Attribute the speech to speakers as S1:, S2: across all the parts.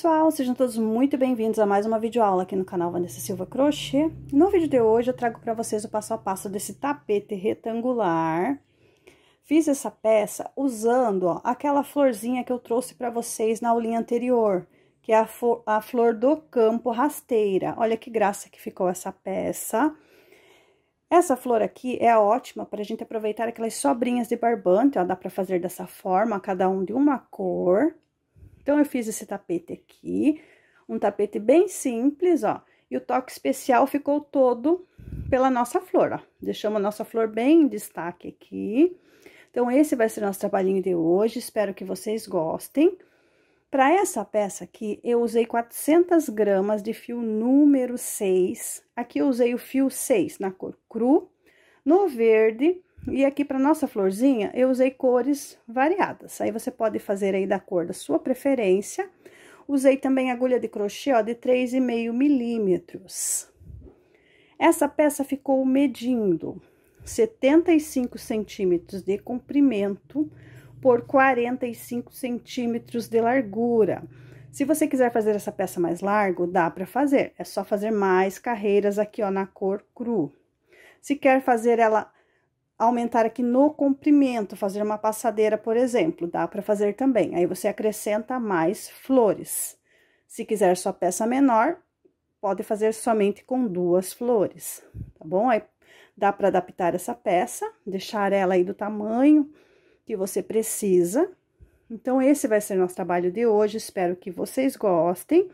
S1: pessoal, sejam todos muito bem-vindos a mais uma videoaula aqui no canal Vanessa Silva Crochê. No vídeo de hoje eu trago para vocês o passo a passo desse tapete retangular. Fiz essa peça usando ó, aquela florzinha que eu trouxe para vocês na aulinha anterior, que é a, a flor do campo rasteira. Olha que graça que ficou essa peça. Essa flor aqui é ótima para a gente aproveitar aquelas sobrinhas de barbante, ó, dá para fazer dessa forma, cada um de uma cor. Então, eu fiz esse tapete aqui, um tapete bem simples, ó. E o toque especial ficou todo pela nossa flor, ó. Deixamos a nossa flor bem em destaque aqui. Então, esse vai ser nosso trabalhinho de hoje, espero que vocês gostem. Para essa peça aqui, eu usei 400 gramas de fio número 6. Aqui eu usei o fio 6 na cor cru, no verde e aqui para nossa florzinha, eu usei cores variadas. Aí você pode fazer aí da cor da sua preferência. Usei também agulha de crochê, ó, de 3,5 milímetros. Essa peça ficou medindo 75 centímetros de comprimento por 45 centímetros de largura. Se você quiser fazer essa peça mais largo, dá para fazer. É só fazer mais carreiras aqui, ó, na cor cru. Se quer fazer ela aumentar aqui no comprimento, fazer uma passadeira, por exemplo, dá para fazer também. Aí você acrescenta mais flores. Se quiser sua peça menor, pode fazer somente com duas flores, tá bom? Aí dá para adaptar essa peça, deixar ela aí do tamanho que você precisa. Então, esse vai ser nosso trabalho de hoje, espero que vocês gostem.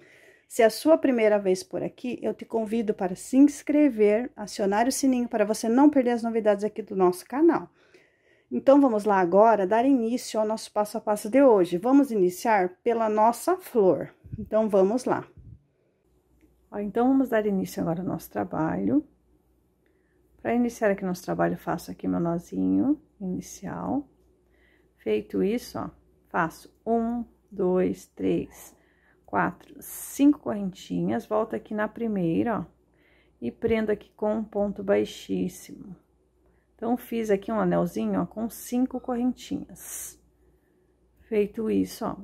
S1: Se é a sua primeira vez por aqui, eu te convido para se inscrever, acionar o sininho para você não perder as novidades aqui do nosso canal. Então, vamos lá agora dar início ao nosso passo a passo de hoje. Vamos iniciar pela nossa flor. Então, vamos lá. Ó, então, vamos dar início agora ao nosso trabalho. Para iniciar aqui nosso trabalho, faço aqui meu nozinho inicial. Feito isso, ó, faço um, dois, três, quatro, cinco correntinhas, volta aqui na primeira, ó, e prendo aqui com um ponto baixíssimo. Então, fiz aqui um anelzinho, ó, com cinco correntinhas. Feito isso, ó,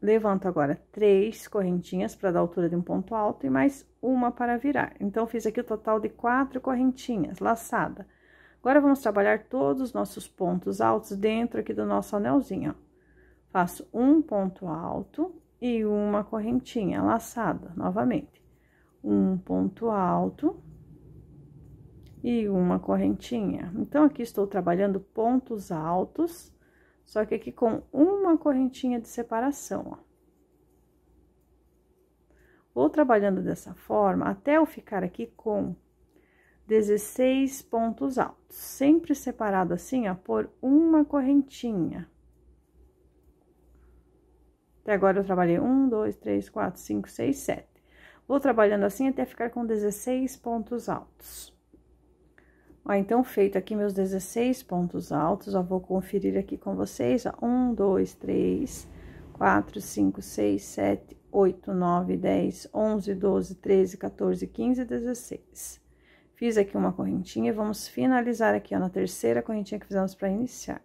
S1: levanto agora três correntinhas para dar altura de um ponto alto e mais uma para virar. Então, fiz aqui o total de quatro correntinhas laçada. Agora, vamos trabalhar todos os nossos pontos altos dentro aqui do nosso anelzinho, ó. Faço um ponto alto, e uma correntinha laçada novamente. Um ponto alto e uma correntinha. Então, aqui estou trabalhando pontos altos, só que aqui com uma correntinha de separação, ó. Vou trabalhando dessa forma até eu ficar aqui com 16 pontos altos, sempre separado assim, ó, por uma correntinha. Até agora eu trabalhei 1, 2, 3, 4, 5, 6, 7. Vou trabalhando assim até ficar com 16 pontos altos. Ó, então, feito aqui meus 16 pontos altos, ó, vou conferir aqui com vocês, ó, 1, 2, 3, 4, 5, 6, 7, 8, 9, 10, 11, 12, 13, 14, 15, 16. Fiz aqui uma correntinha e vamos finalizar aqui, ó, na terceira correntinha que fizemos para iniciar.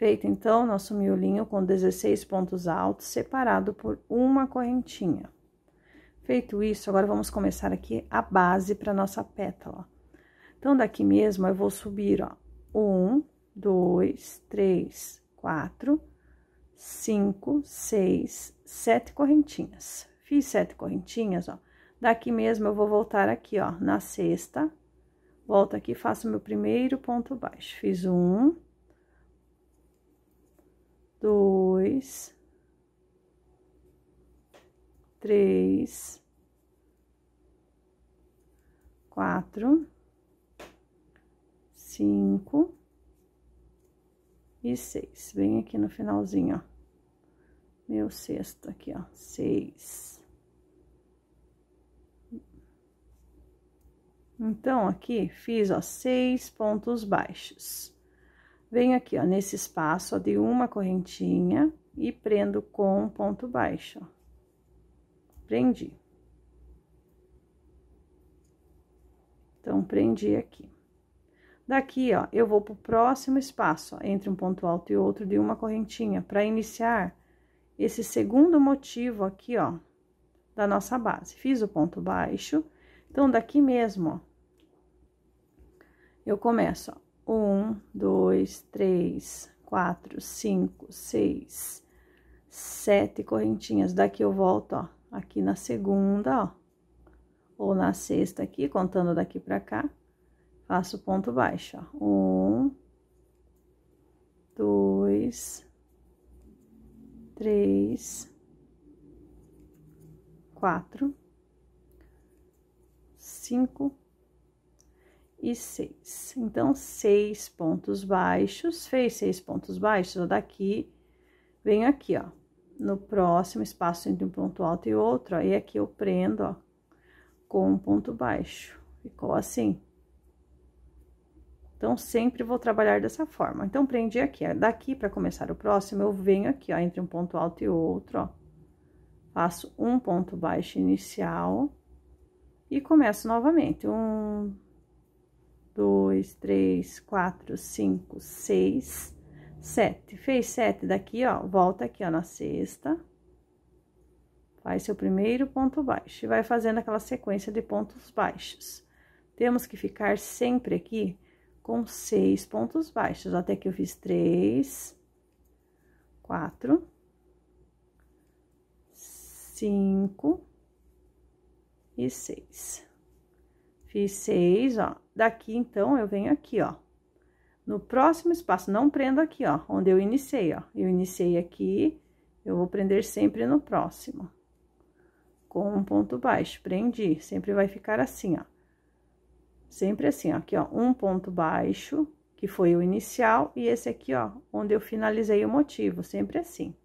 S1: Feito então nosso miolinho com 16 pontos altos, separado por uma correntinha. Feito isso, agora vamos começar aqui a base para nossa pétala. Então, daqui mesmo, eu vou subir, ó, um, dois, três, quatro, cinco, seis, sete correntinhas. Fiz sete correntinhas, ó. Daqui mesmo, eu vou voltar aqui, ó, na sexta. Volto aqui, faço meu primeiro ponto baixo. Fiz um, dois, três, quatro, cinco e seis. Bem aqui no finalzinho, ó. Meu sexto aqui, ó. Seis. Então, aqui, fiz, ó, seis pontos baixos venho aqui, ó, nesse espaço, ó, de uma correntinha e prendo com ponto baixo, ó. Prendi. Então, prendi aqui. Daqui, ó, eu vou pro próximo espaço, ó, entre um ponto alto e outro de uma correntinha, para iniciar esse segundo motivo aqui, ó, da nossa base. Fiz o ponto baixo, então, daqui mesmo, ó, eu começo, ó, um, dois, três, quatro, cinco, seis, sete correntinhas. Daqui eu volto, ó, aqui na segunda, ó, ou na sexta aqui, contando daqui pra cá, faço ponto baixo, ó. Um, dois, três, quatro, cinco, e seis. Então, seis pontos baixos, fez seis pontos baixos, daqui, venho aqui, ó, no próximo espaço entre um ponto alto e outro, ó, e aqui eu prendo, ó, com um ponto baixo. Ficou assim. Então, sempre vou trabalhar dessa forma. Então, prendi aqui, ó, daqui para começar o próximo, eu venho aqui, ó, entre um ponto alto e outro, ó, faço um ponto baixo inicial e começo novamente. Um, dois, três, quatro, cinco, seis, sete. Fez sete daqui, ó, volta aqui, ó, na sexta. Faz seu primeiro ponto baixo e vai fazendo aquela sequência de pontos baixos. Temos que ficar sempre aqui com seis pontos baixos. Até que eu fiz três, quatro, cinco e seis. Fiz seis, ó. Daqui, então, eu venho aqui, ó. No próximo espaço, não prendo aqui, ó, onde eu iniciei, ó. Eu iniciei aqui, eu vou prender sempre no próximo. Com um ponto baixo, prendi. Sempre vai ficar assim, ó. Sempre assim, ó. Aqui, ó, um ponto baixo, que foi o inicial, e esse aqui, ó, onde eu finalizei o motivo. Sempre assim.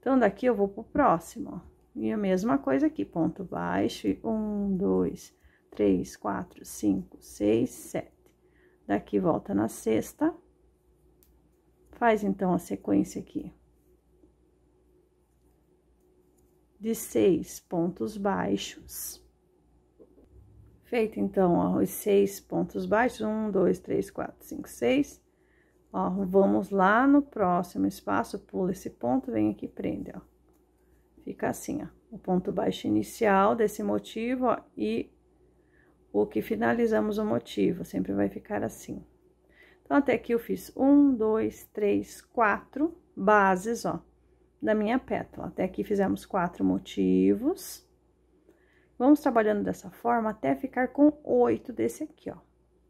S1: Então, daqui eu vou pro próximo, ó. E a mesma coisa aqui, ponto baixo, e um, dois, três, quatro, cinco, seis, sete. Daqui volta na sexta. Faz então a sequência aqui. De seis pontos baixos. Feito então, ó, os seis pontos baixos, um, dois, três, quatro, cinco, seis. Ó, vamos lá no próximo espaço, pula esse ponto, vem aqui, prende, ó Fica assim, ó, o ponto baixo inicial desse motivo, ó, e o que finalizamos o motivo, sempre vai ficar assim. Então, até aqui eu fiz um, dois, três, quatro bases, ó, da minha pétala. Até aqui fizemos quatro motivos. Vamos trabalhando dessa forma até ficar com oito desse aqui, ó,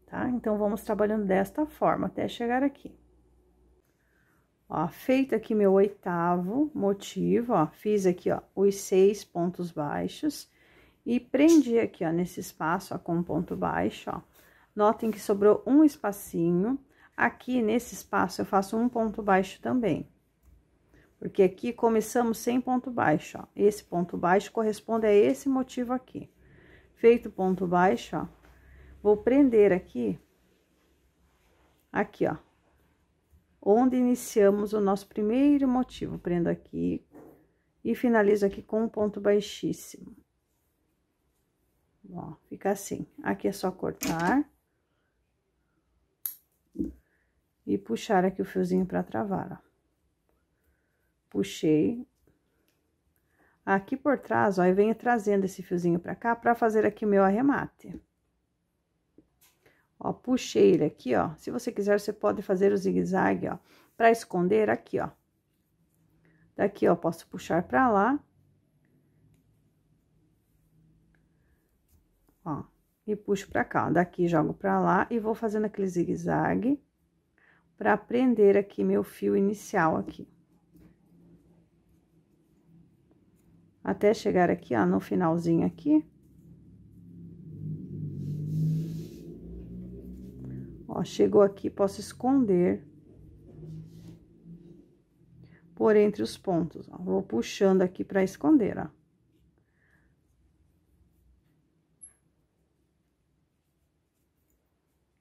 S1: tá? Então, vamos trabalhando desta forma até chegar aqui. Ó, feito aqui meu oitavo motivo, ó, fiz aqui, ó, os seis pontos baixos e prendi aqui, ó, nesse espaço, ó, com um ponto baixo, ó. Notem que sobrou um espacinho, aqui nesse espaço eu faço um ponto baixo também. Porque aqui começamos sem ponto baixo, ó, esse ponto baixo corresponde a esse motivo aqui. Feito ponto baixo, ó, vou prender aqui, aqui, ó, onde iniciamos o nosso primeiro motivo. Prendo aqui e finalizo aqui com um ponto baixíssimo. Ó, fica assim. Aqui é só cortar. E puxar aqui o fiozinho para travar, ó. Puxei. Aqui por trás, ó, eu venho trazendo esse fiozinho para cá para fazer aqui o meu arremate. Ó, puxei ele aqui, ó. Se você quiser, você pode fazer o zigue-zague, ó, pra esconder aqui, ó. Daqui, ó, posso puxar pra lá. Ó, e puxo pra cá. Daqui, jogo pra lá e vou fazendo aquele zigue-zague pra prender aqui meu fio inicial aqui. Até chegar aqui, ó, no finalzinho aqui. chegou aqui, posso esconder por entre os pontos. Ó, vou puxando aqui para esconder, ó.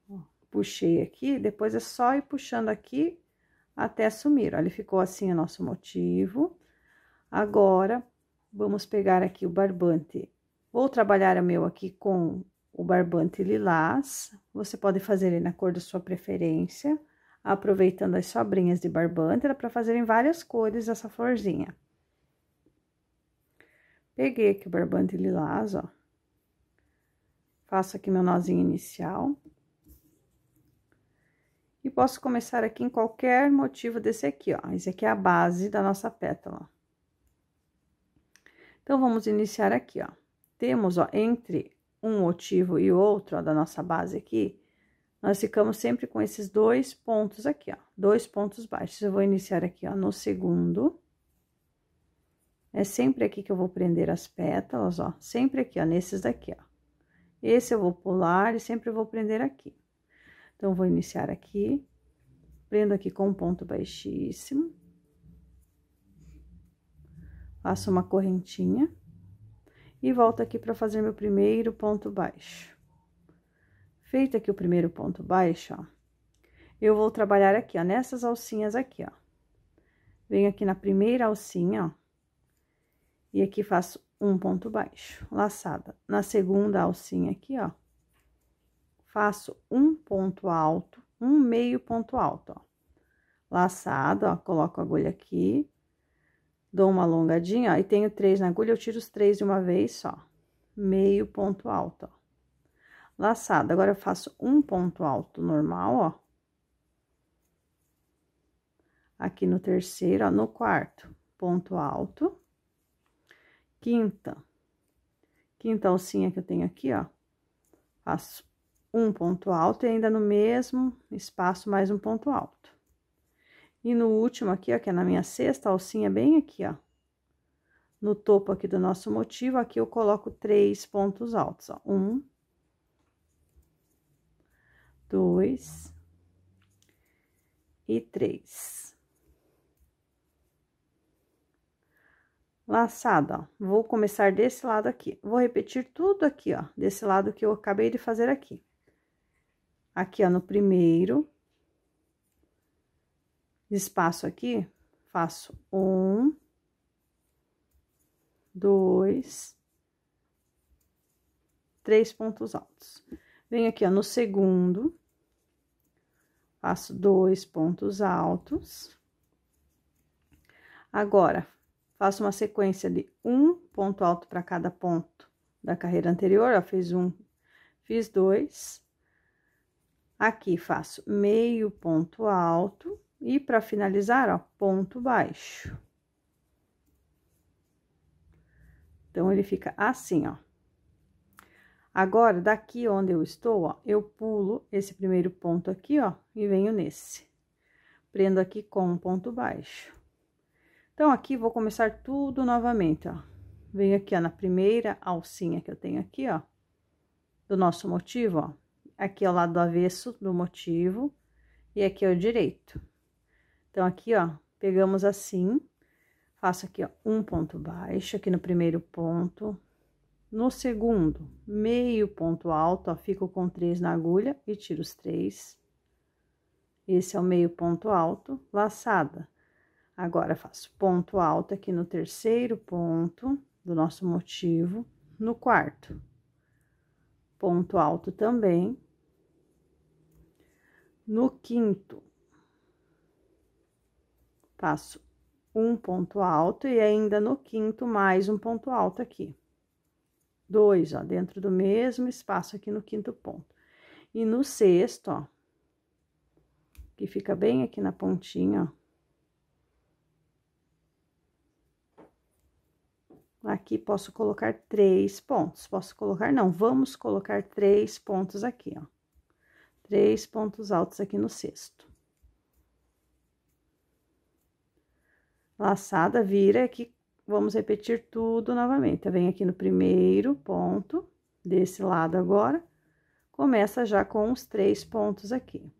S1: ó. Puxei aqui, depois é só ir puxando aqui até sumir. Olha, ficou assim o é nosso motivo. Agora, vamos pegar aqui o barbante. Vou trabalhar o meu aqui com o barbante lilás. Você pode fazer ele na cor da sua preferência, aproveitando as sobrinhas de barbante, dá para fazer em várias cores essa florzinha. Peguei aqui o barbante lilás, ó. Faço aqui meu nozinho inicial. E posso começar aqui em qualquer motivo desse aqui, ó. Esse aqui é a base da nossa pétala. Então, vamos iniciar aqui, ó. Temos, ó, entre um motivo e outro ó, da nossa base aqui, nós ficamos sempre com esses dois pontos aqui, ó, dois pontos baixos. Eu vou iniciar aqui, ó, no segundo. É sempre aqui que eu vou prender as pétalas, ó, sempre aqui, ó, nesses daqui, ó. Esse eu vou pular e sempre vou prender aqui. Então, vou iniciar aqui, prendo aqui com um ponto baixíssimo. Faço uma correntinha e volto aqui para fazer meu primeiro ponto baixo. Feito aqui o primeiro ponto baixo, ó, eu vou trabalhar aqui, ó, nessas alcinhas aqui, ó. Venho aqui na primeira alcinha, ó, e aqui faço um ponto baixo, laçada. Na segunda alcinha aqui, ó, faço um ponto alto, um meio ponto alto, ó. Laçado, ó, coloco a agulha aqui, dou uma alongadinha, ó, e tenho três na agulha, eu tiro os três de uma vez só. Meio ponto alto, ó. Laçado. Agora, eu faço um ponto alto normal, ó. Aqui no terceiro, ó, no quarto, ponto alto. Quinta. Quinta alcinha que eu tenho aqui, ó. Faço um ponto alto e ainda no mesmo espaço mais um ponto alto. E no último aqui, ó, que é na minha sexta, alcinha é bem aqui, ó. No topo aqui do nosso motivo, aqui eu coloco três pontos altos, ó. Um. Dois. E três. Laçada, ó. Vou começar desse lado aqui. Vou repetir tudo aqui, ó. Desse lado que eu acabei de fazer aqui. Aqui, ó, no primeiro espaço aqui, faço um, dois, três pontos altos. Venho aqui, ó, no segundo, faço dois pontos altos. Agora, faço uma sequência de um ponto alto para cada ponto da carreira anterior, ó, fiz um, fiz dois. Aqui, faço meio ponto alto e para finalizar, ó, ponto baixo. Então, ele fica assim, ó. Agora, daqui onde eu estou, ó, eu pulo esse primeiro ponto aqui, ó, e venho nesse. Prendo aqui com um ponto baixo. Então, aqui vou começar tudo novamente, ó. Venho aqui, ó, na primeira alcinha que eu tenho aqui, ó, do nosso motivo, ó. Aqui é o lado do avesso do motivo, e aqui é o direito. Então, aqui, ó, pegamos assim, faço aqui, ó, um ponto baixo, aqui no primeiro ponto. No segundo, meio ponto alto, ó, fico com três na agulha e tiro os três. Esse é o meio ponto alto, laçada. Agora, faço ponto alto aqui no terceiro ponto do nosso motivo, no quarto. Ponto alto também. No quinto, Faço um ponto alto e ainda no quinto mais um ponto alto aqui. Dois, ó, dentro do mesmo espaço aqui no quinto ponto. E no sexto, ó, que fica bem aqui na pontinha, ó. Aqui posso colocar três pontos, posso colocar não, vamos colocar três pontos aqui, ó. Três pontos altos aqui no sexto. laçada, vira aqui, vamos repetir tudo novamente. Vem aqui no primeiro ponto, desse lado agora, começa já com os três pontos aqui.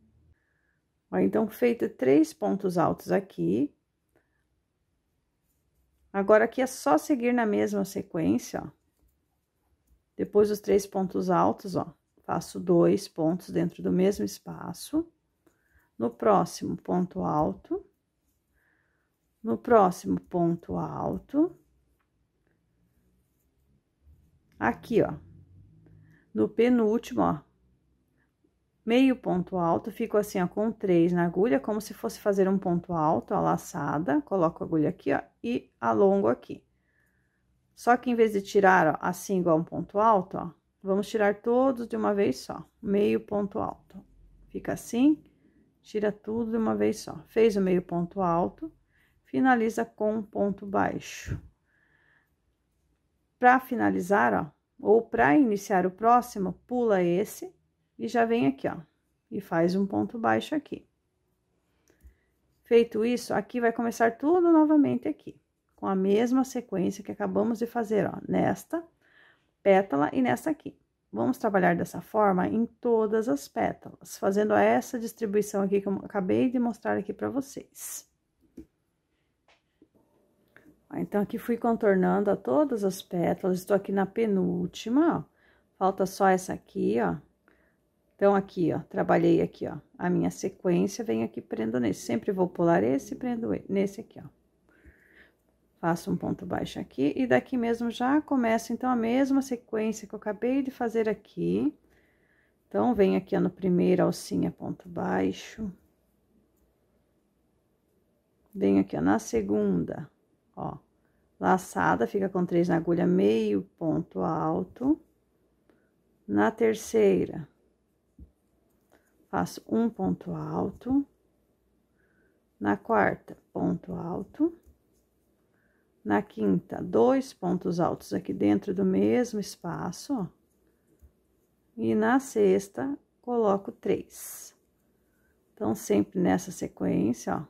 S1: Ó, então, feito três pontos altos aqui. Agora, aqui é só seguir na mesma sequência, ó. Depois dos três pontos altos, ó, faço dois pontos dentro do mesmo espaço. No próximo ponto alto, no próximo ponto alto, aqui, ó, no penúltimo, ó, meio ponto alto, fico assim, ó, com três na agulha, como se fosse fazer um ponto alto, a laçada, coloco a agulha aqui, ó, e alongo aqui. Só que em vez de tirar, ó, assim igual um ponto alto, ó, vamos tirar todos de uma vez só, meio ponto alto. Fica assim, tira tudo de uma vez só. Fez o meio ponto alto, finaliza com um ponto baixo. Para finalizar, ó, ou para iniciar o próximo, pula esse e já vem aqui, ó, e faz um ponto baixo aqui. Feito isso, aqui vai começar tudo novamente aqui, com a mesma sequência que acabamos de fazer, ó, nesta pétala e nessa aqui. Vamos trabalhar dessa forma em todas as pétalas, fazendo essa distribuição aqui que eu acabei de mostrar aqui para vocês. Então, aqui fui contornando a todas as pétalas, estou aqui na penúltima, ó. Falta só essa aqui, ó. Então, aqui, ó, trabalhei aqui, ó, a minha sequência, venho aqui, prendo nesse. Sempre vou pular esse, prendo nesse aqui, ó. Faço um ponto baixo aqui, e daqui mesmo já começa, então, a mesma sequência que eu acabei de fazer aqui. Então, venho aqui, ó, no primeiro alcinha, ponto baixo. Venho aqui, ó, na segunda, ó. Laçada, fica com três na agulha, meio ponto alto. Na terceira, faço um ponto alto. Na quarta, ponto alto. Na quinta, dois pontos altos aqui dentro do mesmo espaço, ó. E na sexta, coloco três. Então, sempre nessa sequência, ó.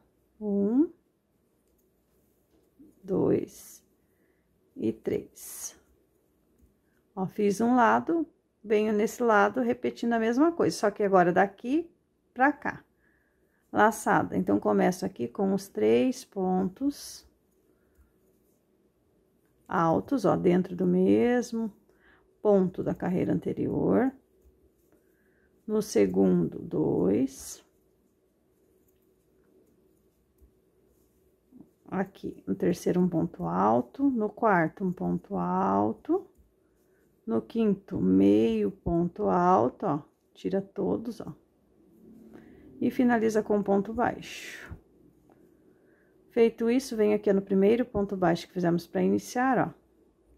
S1: Um, dois e três. Ó, fiz um lado, venho nesse lado repetindo a mesma coisa, só que agora daqui pra cá. Laçada, então, começo aqui com os três pontos altos, ó, dentro do mesmo ponto da carreira anterior. No segundo, dois. aqui no terceiro um ponto alto, no quarto um ponto alto, no quinto meio ponto alto, ó, tira todos, ó. E finaliza com um ponto baixo. Feito isso, venho aqui no primeiro ponto baixo que fizemos para iniciar, ó.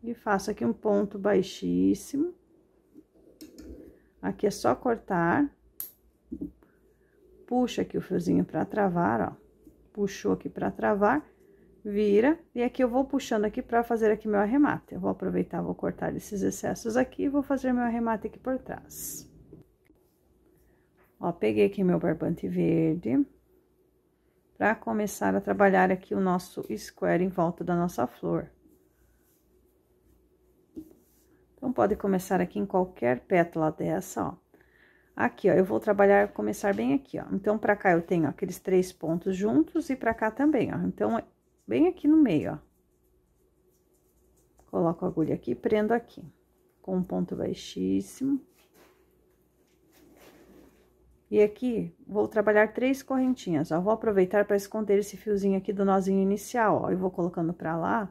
S1: E faço aqui um ponto baixíssimo. Aqui é só cortar. Puxa aqui o fiozinho para travar, ó. Puxou aqui para travar vira, e aqui eu vou puxando aqui para fazer aqui meu arremate. Eu vou aproveitar, vou cortar esses excessos aqui e vou fazer meu arremate aqui por trás. Ó, peguei aqui meu barbante verde, para começar a trabalhar aqui o nosso square em volta da nossa flor. Então, pode começar aqui em qualquer pétala dessa, ó. Aqui, ó, eu vou trabalhar, começar bem aqui, ó. Então, pra cá eu tenho aqueles três pontos juntos e pra cá também, ó. Então, bem aqui no meio, ó. Coloco a agulha aqui, prendo aqui, com um ponto baixíssimo. E aqui, vou trabalhar três correntinhas, ó. Vou aproveitar para esconder esse fiozinho aqui do nozinho inicial, ó. Eu vou colocando pra lá,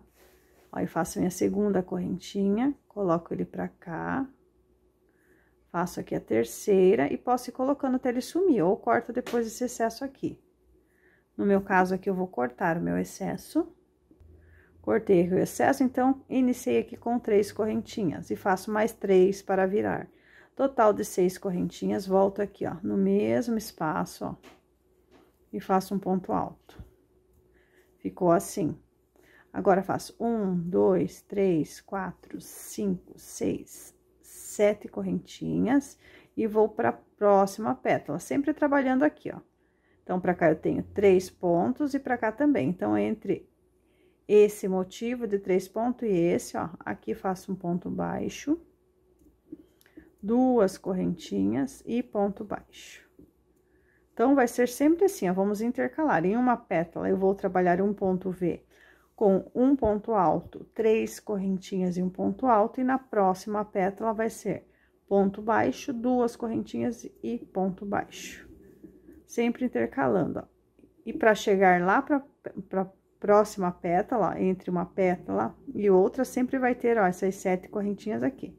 S1: ó, e faço minha segunda correntinha, coloco ele pra cá. Faço aqui a terceira e posso ir colocando até ele sumir, ou corto depois esse excesso aqui. No meu caso aqui, eu vou cortar o meu excesso. Cortei o excesso, então, iniciei aqui com três correntinhas e faço mais três para virar. Total de seis correntinhas, volto aqui, ó, no mesmo espaço, ó, e faço um ponto alto. Ficou assim. Agora, faço um, dois, três, quatro, cinco, seis, sete correntinhas e vou para a próxima pétala, sempre trabalhando aqui, ó. Então, para cá eu tenho três pontos e para cá também. Então, entre esse motivo de três pontos e esse, ó, aqui faço um ponto baixo, duas correntinhas e ponto baixo. Então, vai ser sempre assim, ó, vamos intercalar. Em uma pétala, eu vou trabalhar um ponto V com um ponto alto, três correntinhas e um ponto alto, e na próxima pétala vai ser ponto baixo, duas correntinhas e ponto baixo sempre intercalando, ó. E para chegar lá para a próxima pétala, entre uma pétala e outra, sempre vai ter, ó, essas sete correntinhas aqui.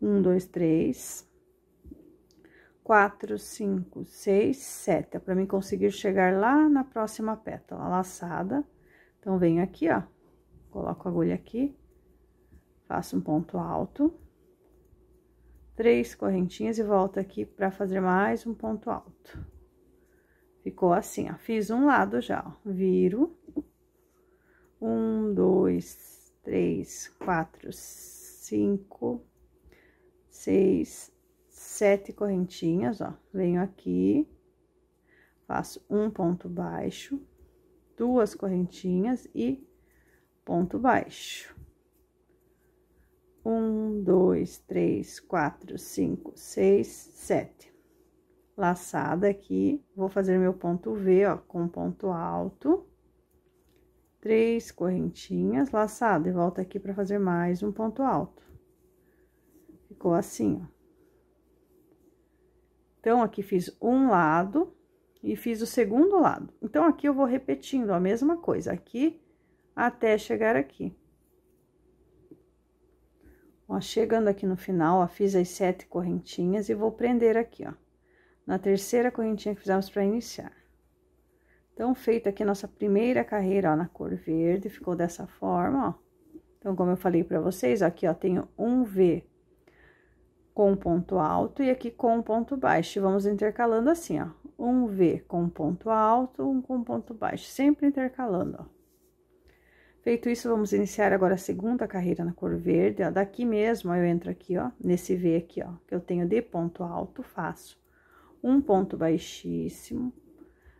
S1: Um, dois, três, quatro, cinco, seis, sete. É para mim conseguir chegar lá na próxima pétala, laçada. Então, venho aqui, ó, coloco a agulha aqui, faço um ponto alto três correntinhas e volta aqui para fazer mais um ponto alto. Ficou assim, ó, fiz um lado já, ó, viro. Um, dois, três, quatro, cinco, seis, sete correntinhas, ó. Venho aqui, faço um ponto baixo, duas correntinhas e ponto baixo. Um, dois, três, quatro, cinco, seis, sete laçada aqui, vou fazer meu ponto V, ó, com ponto alto, três correntinhas, laçada, e volta aqui para fazer mais um ponto alto. Ficou assim, ó. Então, aqui fiz um lado e fiz o segundo lado. Então, aqui eu vou repetindo a mesma coisa, aqui até chegar aqui. Ó, chegando aqui no final, ó, fiz as sete correntinhas e vou prender aqui, ó na terceira correntinha que fizemos para iniciar. Então, feita aqui nossa primeira carreira, ó, na cor verde, ficou dessa forma, ó. Então, como eu falei para vocês, aqui, ó, tenho um V com ponto alto e aqui com ponto baixo. E vamos intercalando assim, ó. Um V com ponto alto, um com ponto baixo, sempre intercalando, ó. Feito isso, vamos iniciar agora a segunda carreira na cor verde, ó. Daqui mesmo, eu entro aqui, ó, nesse V aqui, ó, que eu tenho de ponto alto, faço um ponto baixíssimo,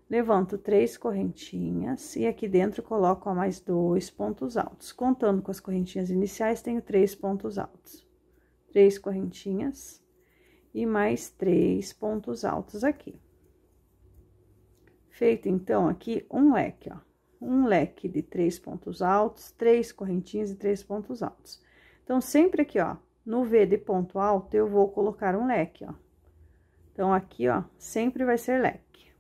S1: levanto três correntinhas e aqui dentro coloco mais dois pontos altos. Contando com as correntinhas iniciais, tenho três pontos altos. Três correntinhas e mais três pontos altos aqui. Feito, então, aqui um leque, ó. Um leque de três pontos altos, três correntinhas e três pontos altos. Então, sempre aqui, ó, no V de ponto alto, eu vou colocar um leque, ó. Então, aqui, ó, sempre vai ser leque.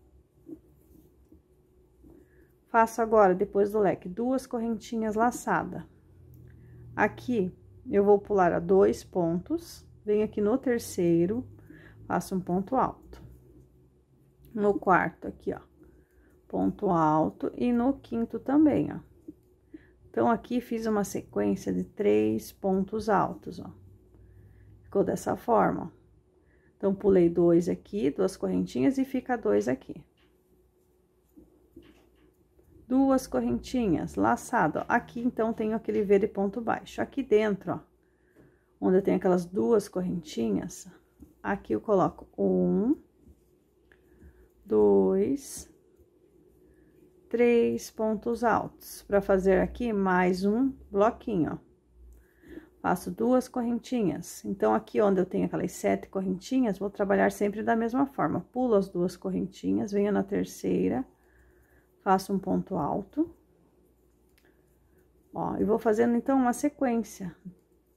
S1: Faço agora, depois do leque, duas correntinhas laçada. Aqui, eu vou pular a dois pontos, venho aqui no terceiro, faço um ponto alto. No quarto aqui, ó, ponto alto e no quinto também, ó. Então, aqui fiz uma sequência de três pontos altos, ó. Ficou dessa forma, ó. Então, pulei dois aqui, duas correntinhas e fica dois aqui. Duas correntinhas, laçado. Ó. Aqui, então, tenho aquele V de ponto baixo. Aqui dentro, ó, onde eu tenho aquelas duas correntinhas, aqui eu coloco um, dois, três pontos altos. Pra fazer aqui mais um bloquinho, ó. Faço duas correntinhas. Então, aqui onde eu tenho aquelas sete correntinhas, vou trabalhar sempre da mesma forma. Pulo as duas correntinhas, venho na terceira, faço um ponto alto. Ó, e vou fazendo, então, uma sequência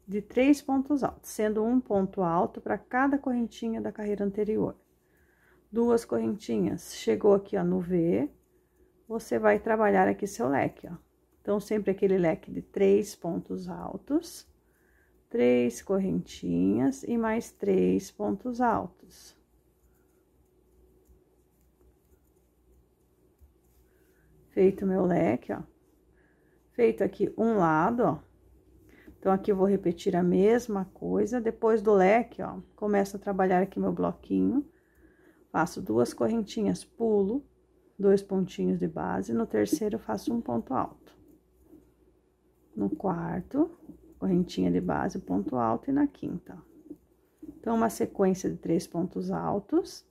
S1: de três pontos altos, sendo um ponto alto para cada correntinha da carreira anterior. Duas correntinhas, chegou aqui, ó, no V, você vai trabalhar aqui seu leque, ó. Então, sempre aquele leque de três pontos altos três correntinhas e mais três pontos altos. Feito meu leque, ó. Feito aqui um lado, ó. Então, aqui eu vou repetir a mesma coisa. Depois do leque, ó, começo a trabalhar aqui meu bloquinho. Faço duas correntinhas, pulo, dois pontinhos de base. No terceiro, faço um ponto alto. No quarto, correntinha de base, ponto alto e na quinta. Então, uma sequência de três pontos altos,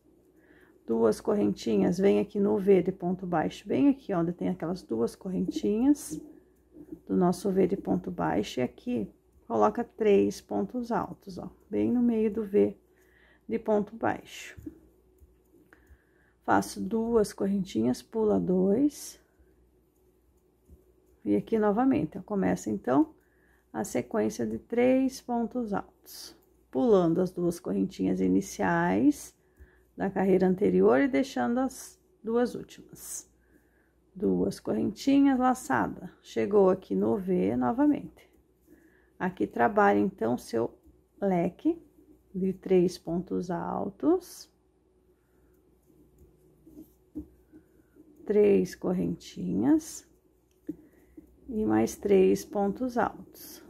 S1: duas correntinhas, vem aqui no V de ponto baixo, bem aqui onde tem aquelas duas correntinhas do nosso V de ponto baixo, e aqui coloca três pontos altos, ó, bem no meio do V de ponto baixo. Faço duas correntinhas, pula dois. E aqui novamente, começa então a sequência de três pontos altos, pulando as duas correntinhas iniciais da carreira anterior e deixando as duas últimas. Duas correntinhas laçada, chegou aqui no V novamente. Aqui trabalha então seu leque de três pontos altos. Três correntinhas e mais três pontos altos.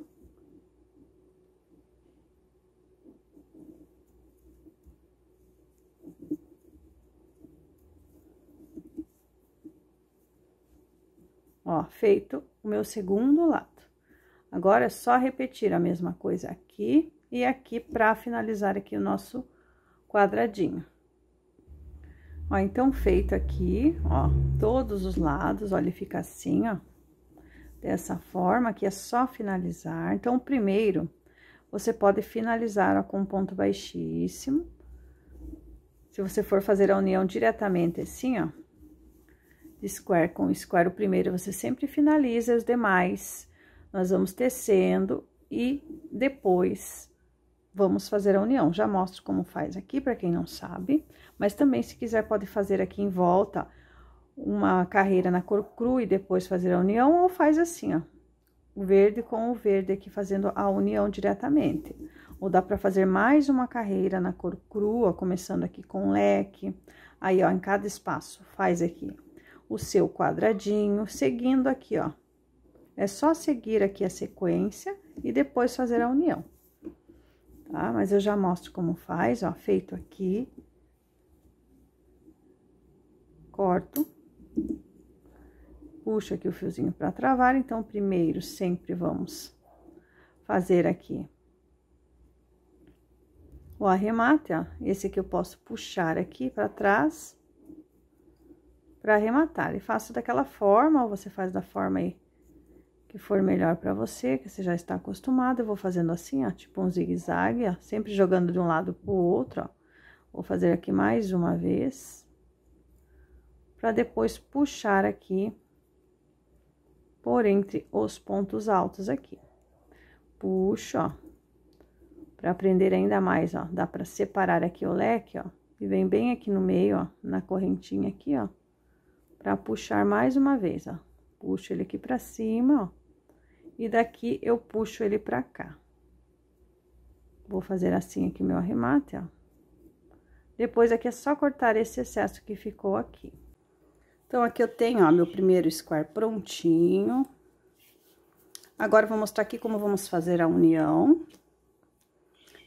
S1: Ó, feito o meu segundo lado. Agora, é só repetir a mesma coisa aqui e aqui para finalizar aqui o nosso quadradinho. Ó, então, feito aqui, ó, todos os lados, olha, ele fica assim, ó dessa forma, que é só finalizar. Então, primeiro, você pode finalizar com um ponto baixíssimo. Se você for fazer a união diretamente assim, ó, square com square, o primeiro você sempre finaliza, os demais nós vamos tecendo e depois vamos fazer a união. Já mostro como faz aqui, para quem não sabe, mas também se quiser pode fazer aqui em volta, uma carreira na cor cru e depois fazer a união, ou faz assim, ó. O verde com o verde aqui fazendo a união diretamente. Ou dá para fazer mais uma carreira na cor crua, começando aqui com leque. Aí, ó, em cada espaço, faz aqui o seu quadradinho, seguindo aqui, ó. É só seguir aqui a sequência e depois fazer a união. Tá? Mas eu já mostro como faz, ó, feito aqui. Corto Puxo aqui o fiozinho para travar, então, primeiro, sempre vamos fazer aqui o arremate, ó. Esse aqui eu posso puxar aqui para trás para arrematar. E faço daquela forma, ou você faz da forma aí que for melhor para você, que você já está acostumado. Eu vou fazendo assim, ó, tipo um zigue-zague, ó, sempre jogando de um lado pro outro, ó. Vou fazer aqui mais uma vez para depois puxar aqui por entre os pontos altos aqui. Puxo, ó, para prender ainda mais, ó, dá para separar aqui o leque, ó, e vem bem aqui no meio, ó, na correntinha aqui, ó, para puxar mais uma vez, ó. Puxo ele aqui para cima, ó, e daqui eu puxo ele para cá. Vou fazer assim aqui meu arremate, ó. Depois aqui é só cortar esse excesso que ficou aqui. Então, aqui eu tenho, ó, meu primeiro square prontinho. Agora, eu vou mostrar aqui como vamos fazer a união.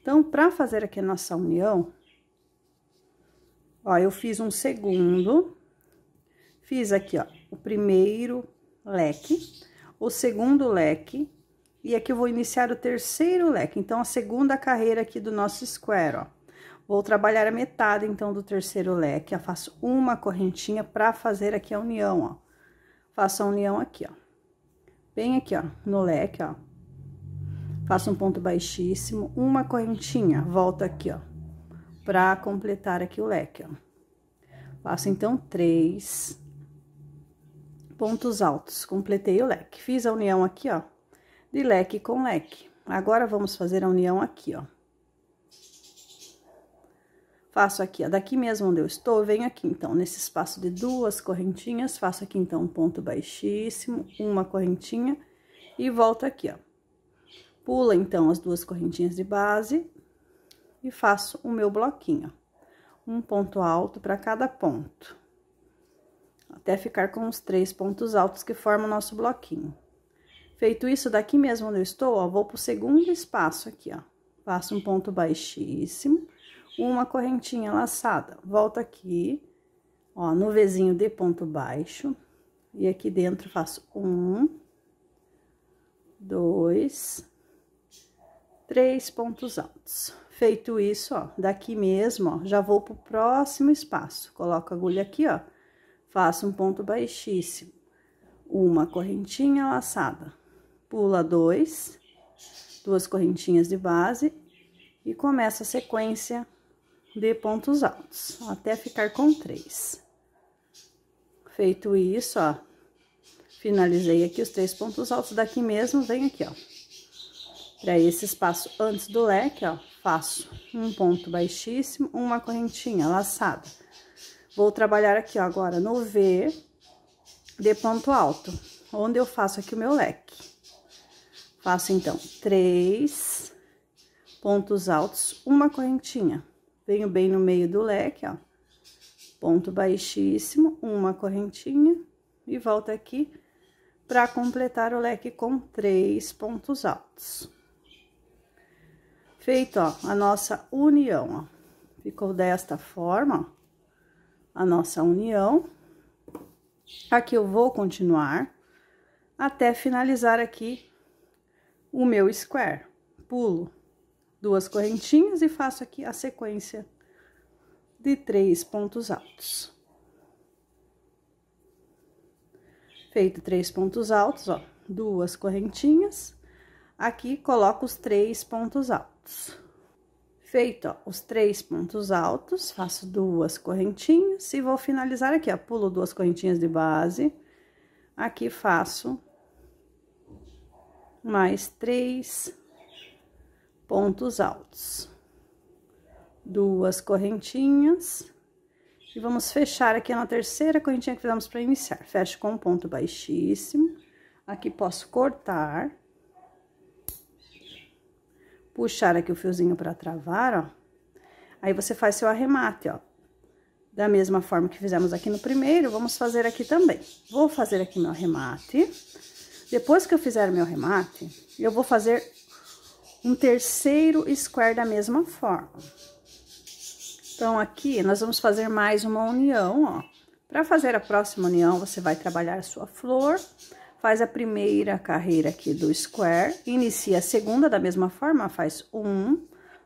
S1: Então, pra fazer aqui a nossa união, ó, eu fiz um segundo, fiz aqui, ó, o primeiro leque, o segundo leque, e aqui eu vou iniciar o terceiro leque. Então, a segunda carreira aqui do nosso square, ó. Vou trabalhar a metade, então, do terceiro leque. Eu faço uma correntinha para fazer aqui a união, ó. Faço a união aqui, ó. Bem aqui, ó, no leque, ó. Faço um ponto baixíssimo, uma correntinha, volta aqui, ó. Pra completar aqui o leque, ó. Faço, então, três pontos altos. Completei o leque. Fiz a união aqui, ó, de leque com leque. Agora, vamos fazer a união aqui, ó. Faço aqui, ó, daqui mesmo onde eu estou, venho aqui, então, nesse espaço de duas correntinhas, faço aqui, então, um ponto baixíssimo, uma correntinha, e volto aqui, ó. Pula, então, as duas correntinhas de base e faço o meu bloquinho, ó. Um ponto alto para cada ponto. Até ficar com os três pontos altos que formam o nosso bloquinho. Feito isso, daqui mesmo onde eu estou, ó, vou pro segundo espaço aqui, ó. Faço um ponto baixíssimo uma correntinha laçada. Volto aqui, ó, no vizinho de ponto baixo, e aqui dentro faço um, dois, três pontos altos. Feito isso, ó, daqui mesmo, ó, já vou pro próximo espaço. Coloco a agulha aqui, ó, faço um ponto baixíssimo, uma correntinha laçada, pula dois, duas correntinhas de base e começa a sequência de pontos altos, até ficar com três. Feito isso, ó, finalizei aqui os três pontos altos daqui mesmo, Vem aqui, ó. Para esse espaço antes do leque, ó, faço um ponto baixíssimo, uma correntinha laçada. Vou trabalhar aqui, ó, agora no V de ponto alto, onde eu faço aqui o meu leque. Faço, então, três pontos altos, uma correntinha venho bem no meio do leque, ó, ponto baixíssimo, uma correntinha e volta aqui para completar o leque com três pontos altos. Feito, ó, a nossa união, ó. Ficou desta forma, ó, a nossa união. Aqui eu vou continuar até finalizar aqui o meu square. Pulo duas correntinhas e faço aqui a sequência de três pontos altos. Feito três pontos altos, ó, duas correntinhas, aqui coloco os três pontos altos. Feito, ó, os três pontos altos, faço duas correntinhas e vou finalizar aqui, ó, pulo duas correntinhas de base, aqui faço mais três pontos altos. Duas correntinhas. E vamos fechar aqui na terceira correntinha que fizemos para iniciar. Fecho com um ponto baixíssimo. Aqui posso cortar. Puxar aqui o fiozinho para travar, ó. Aí você faz seu arremate, ó. Da mesma forma que fizemos aqui no primeiro, vamos fazer aqui também. Vou fazer aqui meu arremate. Depois que eu fizer meu remate, eu vou fazer um terceiro square da mesma forma. Então, aqui, nós vamos fazer mais uma união, ó. Para fazer a próxima união, você vai trabalhar a sua flor, faz a primeira carreira aqui do square, inicia a segunda da mesma forma, faz um,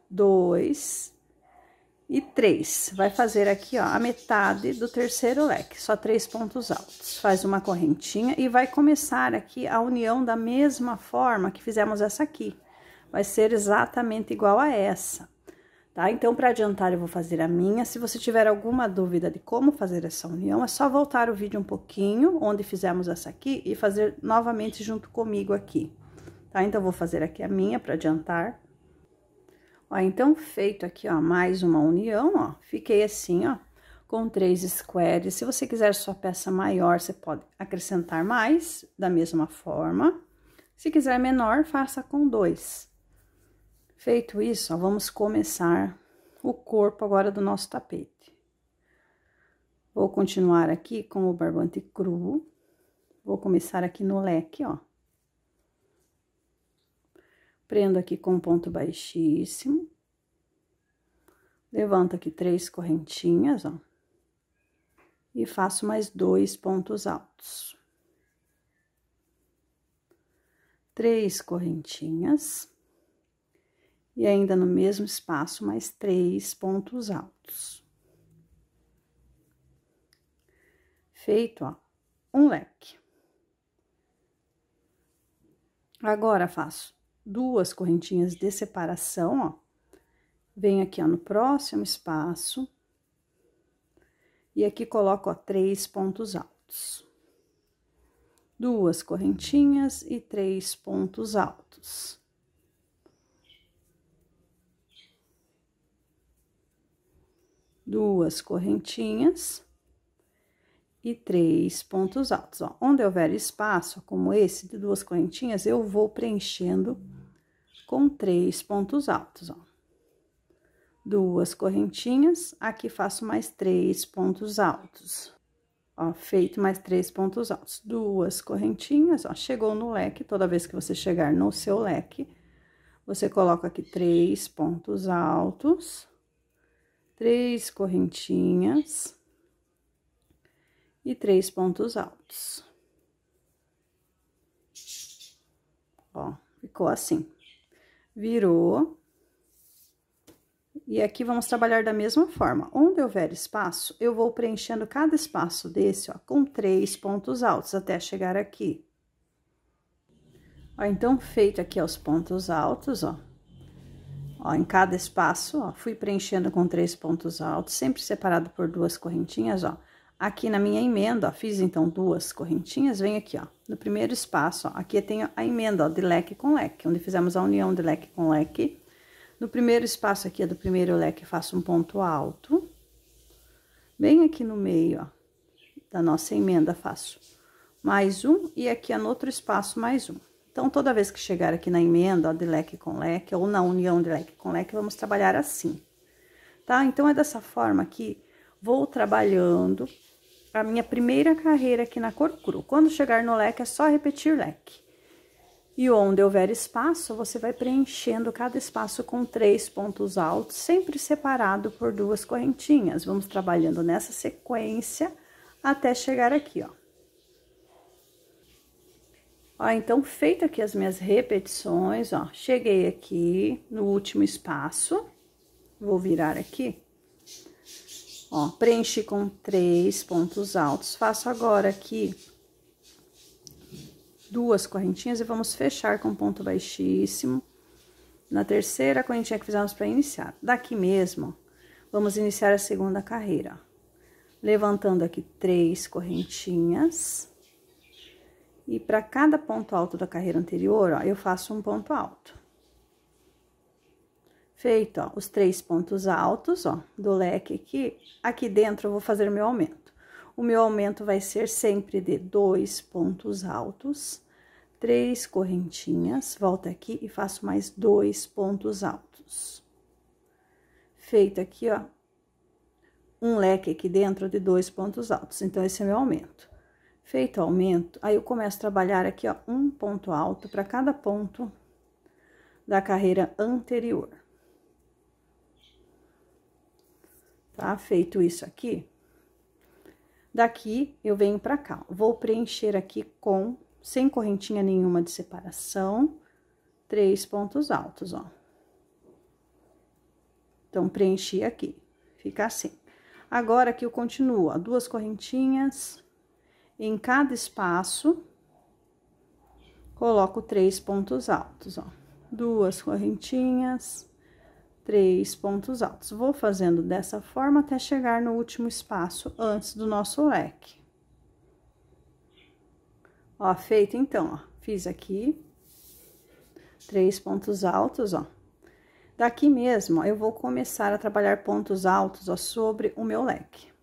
S1: dois e três. Vai fazer aqui, ó, a metade do terceiro leque, só três pontos altos. Faz uma correntinha e vai começar aqui a união da mesma forma que fizemos essa aqui vai ser exatamente igual a essa, tá? Então, para adiantar, eu vou fazer a minha. Se você tiver alguma dúvida de como fazer essa união, é só voltar o vídeo um pouquinho, onde fizemos essa aqui, e fazer novamente junto comigo aqui, tá? Então, vou fazer aqui a minha para adiantar. Ó, então, feito aqui, ó, mais uma união, ó, fiquei assim, ó, com três squares. Se você quiser sua peça maior, você pode acrescentar mais, da mesma forma. Se quiser menor, faça com dois. Feito isso, ó, vamos começar o corpo agora do nosso tapete. Vou continuar aqui com o barbante cru. Vou começar aqui no leque, ó. Prendo aqui com ponto baixíssimo. Levanto aqui três correntinhas, ó. E faço mais dois pontos altos. Três correntinhas e ainda no mesmo espaço mais três pontos altos. Feito, ó, um leque. Agora, faço duas correntinhas de separação, ó. Venho aqui, ó, no próximo espaço. E aqui coloco, ó, três pontos altos. Duas correntinhas e três pontos altos duas correntinhas e três pontos altos. Ó, onde houver espaço, como esse, de duas correntinhas, eu vou preenchendo com três pontos altos, ó. Duas correntinhas, aqui faço mais três pontos altos. Ó, feito mais três pontos altos. Duas correntinhas, ó, chegou no leque, toda vez que você chegar no seu leque, você coloca aqui três pontos altos três correntinhas e três pontos altos. Ó, ficou assim. Virou. E aqui vamos trabalhar da mesma forma. Onde houver espaço, eu vou preenchendo cada espaço desse, ó, com três pontos altos até chegar aqui. Ó, então, feito aqui os pontos altos, ó, Ó, em cada espaço, ó, fui preenchendo com três pontos altos, sempre separado por duas correntinhas, ó. Aqui na minha emenda, ó, fiz então duas correntinhas, vem aqui, ó, no primeiro espaço, ó, aqui tem a emenda, ó, de leque com leque, onde fizemos a união de leque com leque. No primeiro espaço aqui, ó, do primeiro leque, faço um ponto alto. Bem aqui no meio, ó, da nossa emenda, faço mais um, e aqui ó, é no outro espaço, mais um. Então, toda vez que chegar aqui na emenda ó, de leque com leque, ou na união de leque com leque, vamos trabalhar assim, tá? Então, é dessa forma que vou trabalhando a minha primeira carreira aqui na cor cru. Quando chegar no leque, é só repetir leque. E onde houver espaço, você vai preenchendo cada espaço com três pontos altos, sempre separado por duas correntinhas. Vamos trabalhando nessa sequência até chegar aqui, ó. Ó, então, feita aqui as minhas repetições, ó, cheguei aqui no último espaço, vou virar aqui, ó, preenchi com três pontos altos, faço agora aqui duas correntinhas e vamos fechar com ponto baixíssimo. Na terceira correntinha que fizemos para iniciar, daqui mesmo, vamos iniciar a segunda carreira, ó. levantando aqui três correntinhas e para cada ponto alto da carreira anterior, ó, eu faço um ponto alto. Feito, ó, os três pontos altos, ó, do leque aqui, aqui dentro eu vou fazer meu aumento. O meu aumento vai ser sempre de dois pontos altos, três correntinhas, volta aqui e faço mais dois pontos altos. Feito aqui, ó, um leque aqui dentro de dois pontos altos, então esse é meu aumento. Feito o aumento, aí eu começo a trabalhar aqui, ó, um ponto alto para cada ponto da carreira anterior. Tá? Feito isso aqui, daqui eu venho para cá, vou preencher aqui com, sem correntinha nenhuma de separação, três pontos altos, ó. Então, preenchi aqui, fica assim. Agora, aqui eu continuo, ó, duas correntinhas em cada espaço, coloco três pontos altos, ó. Duas correntinhas, três pontos altos. Vou fazendo dessa forma até chegar no último espaço antes do nosso leque. Ó, feito então, ó. Fiz aqui três pontos altos, ó. Daqui mesmo, ó, eu vou começar a trabalhar pontos altos, ó, sobre o meu leque.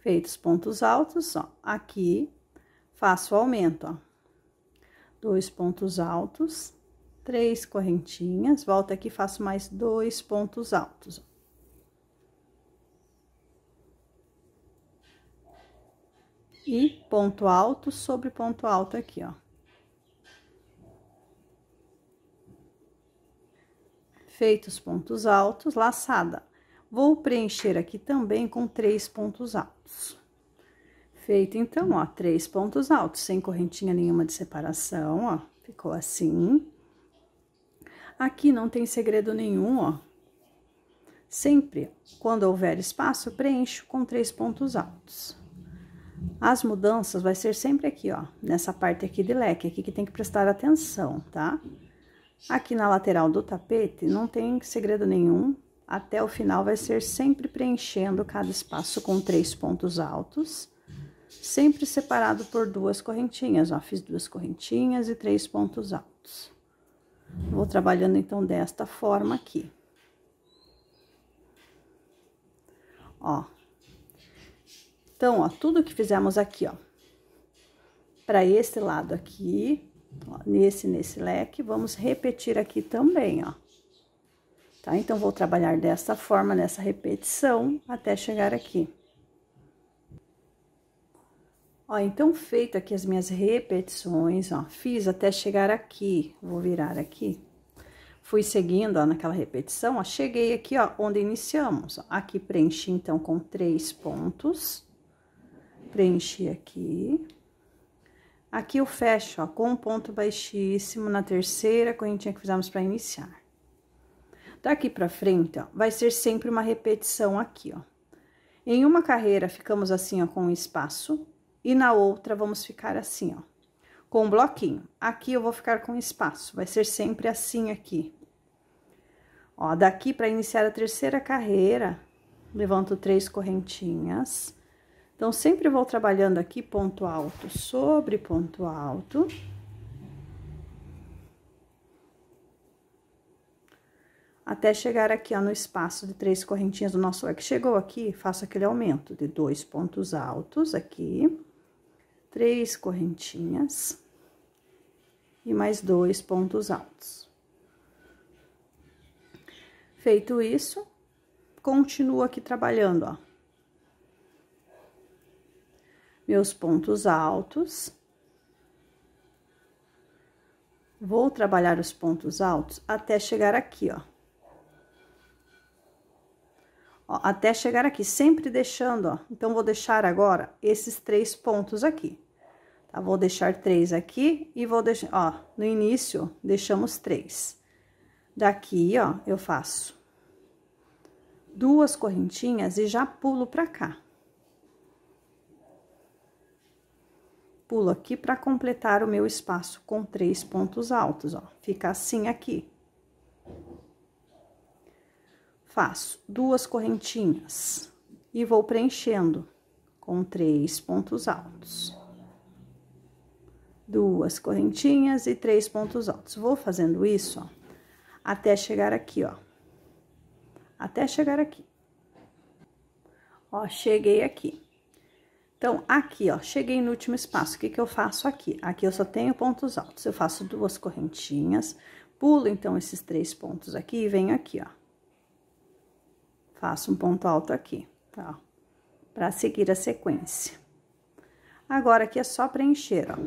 S1: Feitos pontos altos, ó, aqui faço o aumento, ó. Dois pontos altos, três correntinhas, volta aqui, faço mais dois pontos altos. E ponto alto sobre ponto alto aqui, ó. Feitos pontos altos, laçada. Vou preencher aqui também com três pontos altos altos. Feito então, ó, três pontos altos, sem correntinha nenhuma de separação, ó, ficou assim. Aqui não tem segredo nenhum, ó. Sempre, quando houver espaço, preencho com três pontos altos. As mudanças vai ser sempre aqui, ó, nessa parte aqui de leque, aqui que tem que prestar atenção, tá? Aqui na lateral do tapete não tem segredo nenhum, até o final vai ser sempre preenchendo cada espaço com três pontos altos, sempre separado por duas correntinhas, ó, fiz duas correntinhas e três pontos altos. Vou trabalhando então desta forma aqui. Ó. Então, ó, tudo que fizemos aqui, ó, para esse lado aqui, ó, nesse nesse leque, vamos repetir aqui também, ó. Tá? Então, vou trabalhar dessa forma, nessa repetição, até chegar aqui. Ó, então, feito aqui as minhas repetições, ó, fiz até chegar aqui, vou virar aqui. Fui seguindo, ó, naquela repetição, ó, cheguei aqui, ó, onde iniciamos. Ó, aqui preenchi, então, com três pontos. Preenchi aqui. Aqui eu fecho, ó, com um ponto baixíssimo na terceira correntinha que fizemos para iniciar. Daqui para frente, ó, vai ser sempre uma repetição aqui, ó. Em uma carreira, ficamos assim, ó, com um espaço, e na outra, vamos ficar assim, ó, com um bloquinho. Aqui eu vou ficar com espaço, vai ser sempre assim aqui. Ó, daqui para iniciar a terceira carreira, levanto três correntinhas. Então, sempre vou trabalhando aqui ponto alto sobre ponto alto. até chegar aqui, ó, no espaço de três correntinhas do nosso que Chegou aqui, faço aquele aumento de dois pontos altos aqui, três correntinhas e mais dois pontos altos. Feito isso, continuo aqui trabalhando, ó. Meus pontos altos. Vou trabalhar os pontos altos até chegar aqui, ó ó, até chegar aqui, sempre deixando, ó. Então, vou deixar agora esses três pontos aqui, tá? Vou deixar três aqui e vou deixar, ó, no início, deixamos três. Daqui, ó, eu faço duas correntinhas e já pulo pra cá. Pulo aqui pra completar o meu espaço com três pontos altos, ó. Fica assim aqui faço duas correntinhas e vou preenchendo com três pontos altos. Duas correntinhas e três pontos altos. Vou fazendo isso, ó, até chegar aqui, ó. Até chegar aqui. Ó, cheguei aqui. Então, aqui, ó, cheguei no último espaço, o que que eu faço aqui? Aqui eu só tenho pontos altos, eu faço duas correntinhas, pulo, então, esses três pontos aqui e venho aqui, ó Faço um ponto alto aqui, tá? Pra seguir a sequência. Agora, aqui é só preencher, ó.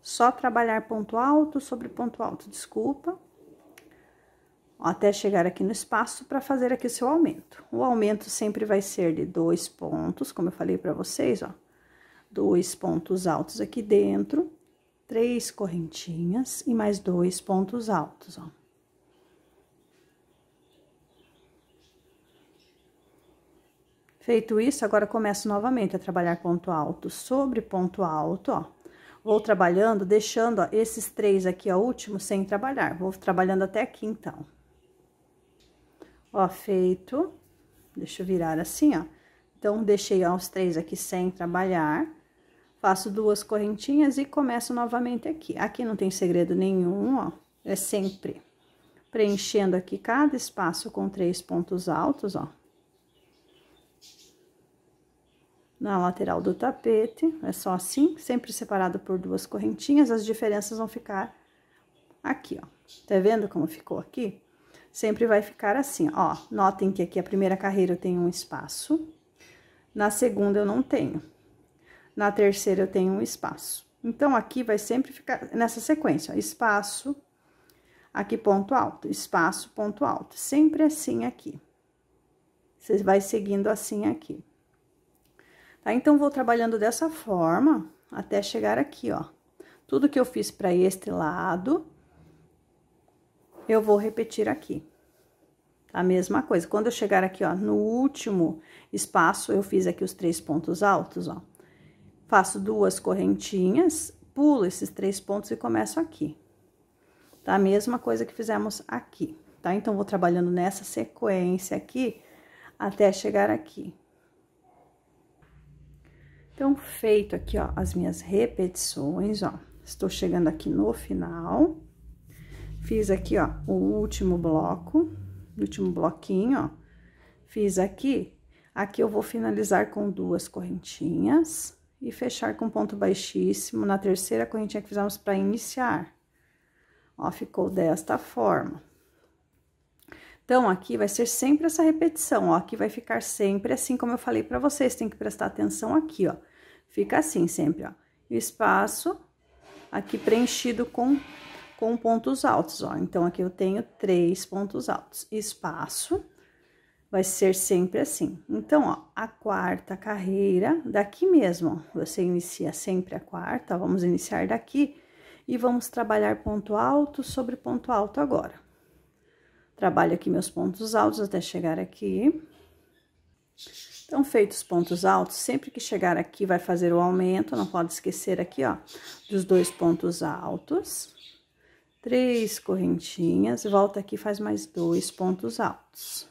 S1: Só trabalhar ponto alto sobre ponto alto, desculpa. até chegar aqui no espaço para fazer aqui o seu aumento. O aumento sempre vai ser de dois pontos, como eu falei para vocês, ó. Dois pontos altos aqui dentro, três correntinhas e mais dois pontos altos, ó. Feito isso, agora começo novamente a trabalhar ponto alto sobre ponto alto, ó. Vou trabalhando, deixando, ó, esses três aqui, ó, último sem trabalhar. Vou trabalhando até aqui, então. Ó, feito. Deixa eu virar assim, ó. Então, deixei, ó, os três aqui sem trabalhar. Faço duas correntinhas e começo novamente aqui. Aqui não tem segredo nenhum, ó. É sempre preenchendo aqui cada espaço com três pontos altos, ó na lateral do tapete, é só assim, sempre separado por duas correntinhas, as diferenças vão ficar aqui, ó. Tá vendo como ficou aqui? Sempre vai ficar assim, ó. Notem que aqui a primeira carreira eu tenho um espaço, na segunda eu não tenho, na terceira eu tenho um espaço. Então, aqui vai sempre ficar nessa sequência, ó, espaço, aqui ponto alto, espaço, ponto alto, sempre assim aqui. Você vai seguindo assim aqui. Tá? Então, vou trabalhando dessa forma até chegar aqui, ó. Tudo que eu fiz para este lado, eu vou repetir aqui. A mesma coisa. Quando eu chegar aqui, ó, no último espaço, eu fiz aqui os três pontos altos, ó. Faço duas correntinhas, pulo esses três pontos e começo aqui. Tá? A mesma coisa que fizemos aqui, tá? Então, vou trabalhando nessa sequência aqui até chegar aqui. Então, feito aqui, ó, as minhas repetições, ó, estou chegando aqui no final. Fiz aqui, ó, o último bloco, o último bloquinho, ó. Fiz aqui, aqui eu vou finalizar com duas correntinhas e fechar com ponto baixíssimo na terceira correntinha que fizemos para iniciar. Ó, ficou desta forma. Então, aqui vai ser sempre essa repetição, ó, aqui vai ficar sempre assim como eu falei para vocês, tem que prestar atenção aqui, ó. Fica assim sempre, ó. Espaço aqui preenchido com, com pontos altos, ó. Então, aqui eu tenho três pontos altos. Espaço, vai ser sempre assim. Então, ó, a quarta carreira, daqui mesmo, ó, você inicia sempre a quarta, vamos iniciar daqui. E vamos trabalhar ponto alto sobre ponto alto agora. Trabalho aqui meus pontos altos até chegar aqui. Então, feitos os pontos altos, sempre que chegar aqui, vai fazer o aumento, não pode esquecer aqui, ó, dos dois pontos altos. Três correntinhas, volta aqui, faz mais dois pontos altos.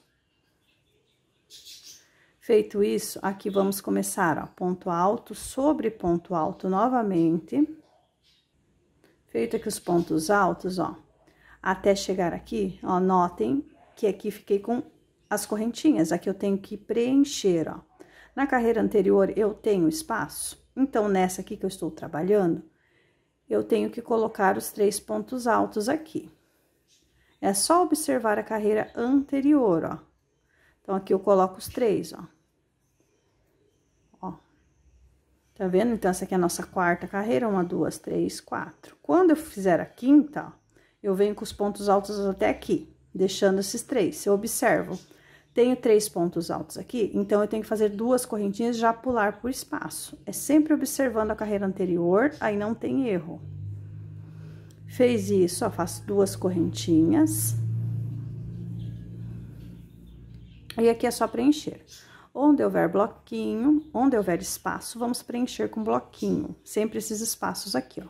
S1: Feito isso, aqui vamos começar, ó, ponto alto sobre ponto alto novamente. Feito aqui os pontos altos, ó, até chegar aqui, ó, notem que aqui fiquei com as correntinhas. Aqui eu tenho que preencher, ó. Na carreira anterior, eu tenho espaço. Então, nessa aqui que eu estou trabalhando, eu tenho que colocar os três pontos altos aqui. É só observar a carreira anterior, ó. Então, aqui eu coloco os três, ó. Ó. Tá vendo? Então, essa aqui é a nossa quarta carreira. Uma, duas, três, quatro. Quando eu fizer a quinta, ó, eu venho com os pontos altos até aqui, deixando esses três. Eu observo tenho três pontos altos aqui, então eu tenho que fazer duas correntinhas já pular por espaço. É sempre observando a carreira anterior, aí não tem erro. Fez isso, ó, faço duas correntinhas. E aqui é só preencher. Onde houver bloquinho, onde houver espaço, vamos preencher com bloquinho. Sempre esses espaços aqui, ó.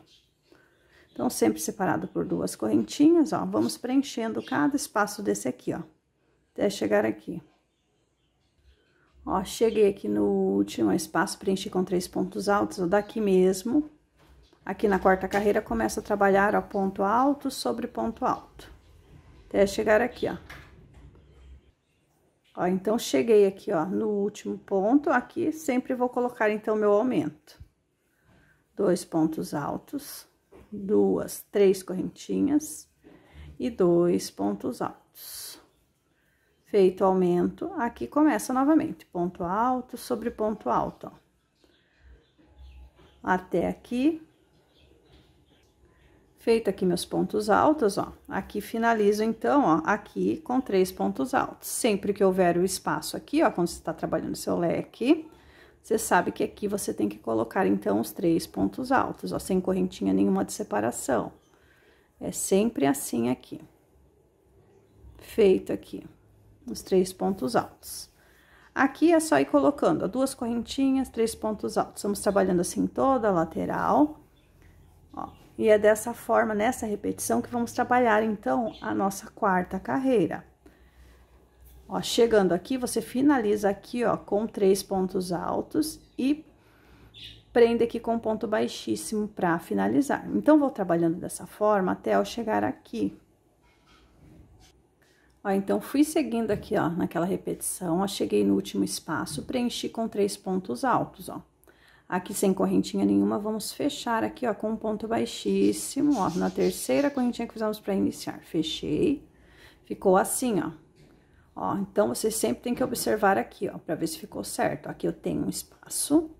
S1: Então, sempre separado por duas correntinhas, ó. Vamos preenchendo cada espaço desse aqui, ó até chegar aqui. Ó, cheguei aqui no último espaço, preenchi com três pontos altos, ó, daqui mesmo. Aqui na quarta carreira, começa a trabalhar, ó, ponto alto sobre ponto alto. Até chegar aqui, ó. Ó, então, cheguei aqui, ó, no último ponto, aqui sempre vou colocar, então, meu aumento. Dois pontos altos, duas, três correntinhas e dois pontos altos. Feito o aumento, aqui começa novamente, ponto alto sobre ponto alto, ó. Até aqui. Feito aqui meus pontos altos, ó, aqui finalizo então, ó, aqui com três pontos altos. Sempre que houver o espaço aqui, ó, quando você está trabalhando seu leque, você sabe que aqui você tem que colocar, então, os três pontos altos, ó, sem correntinha nenhuma de separação. É sempre assim aqui. Feito aqui os três pontos altos. Aqui é só ir colocando duas correntinhas, três pontos altos. Estamos trabalhando assim toda a lateral, ó. E é dessa forma, nessa repetição, que vamos trabalhar, então, a nossa quarta carreira. Ó, chegando aqui, você finaliza aqui, ó, com três pontos altos e prende aqui com ponto baixíssimo para finalizar. Então, vou trabalhando dessa forma até eu chegar aqui. Ó, então, fui seguindo aqui, ó, naquela repetição, ó, cheguei no último espaço, preenchi com três pontos altos, ó. Aqui sem correntinha nenhuma, vamos fechar aqui, ó, com um ponto baixíssimo, ó, na terceira correntinha que fizemos para iniciar. Fechei, ficou assim, ó. Ó, então, você sempre tem que observar aqui, ó, pra ver se ficou certo. Aqui eu tenho um espaço,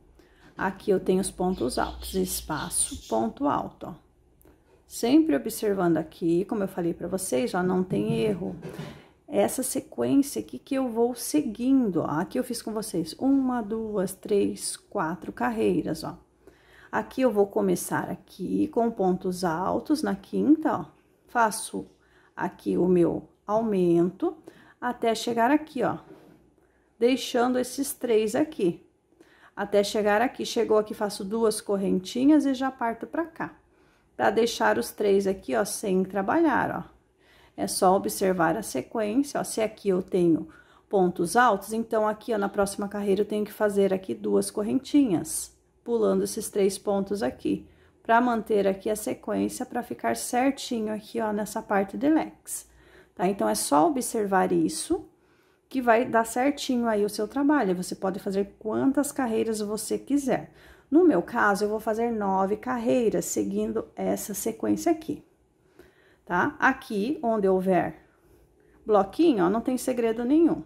S1: aqui eu tenho os pontos altos, espaço, ponto alto, ó. Sempre observando aqui, como eu falei para vocês, ó, não tem erro. Essa sequência aqui que eu vou seguindo, ó, aqui eu fiz com vocês uma, duas, três, quatro carreiras, ó. Aqui eu vou começar aqui com pontos altos na quinta, ó. Faço aqui o meu aumento até chegar aqui, ó. Deixando esses três aqui. Até chegar aqui, chegou aqui, faço duas correntinhas e já parto pra cá para deixar os três aqui, ó, sem trabalhar, ó. É só observar a sequência, ó, se aqui eu tenho pontos altos, então aqui, ó, na próxima carreira eu tenho que fazer aqui duas correntinhas, pulando esses três pontos aqui, para manter aqui a sequência, para ficar certinho aqui, ó, nessa parte de lex, tá? Então, é só observar isso, que vai dar certinho aí o seu trabalho. Você pode fazer quantas carreiras você quiser. No meu caso, eu vou fazer nove carreiras seguindo essa sequência aqui, tá? Aqui, onde houver bloquinho, ó, não tem segredo nenhum.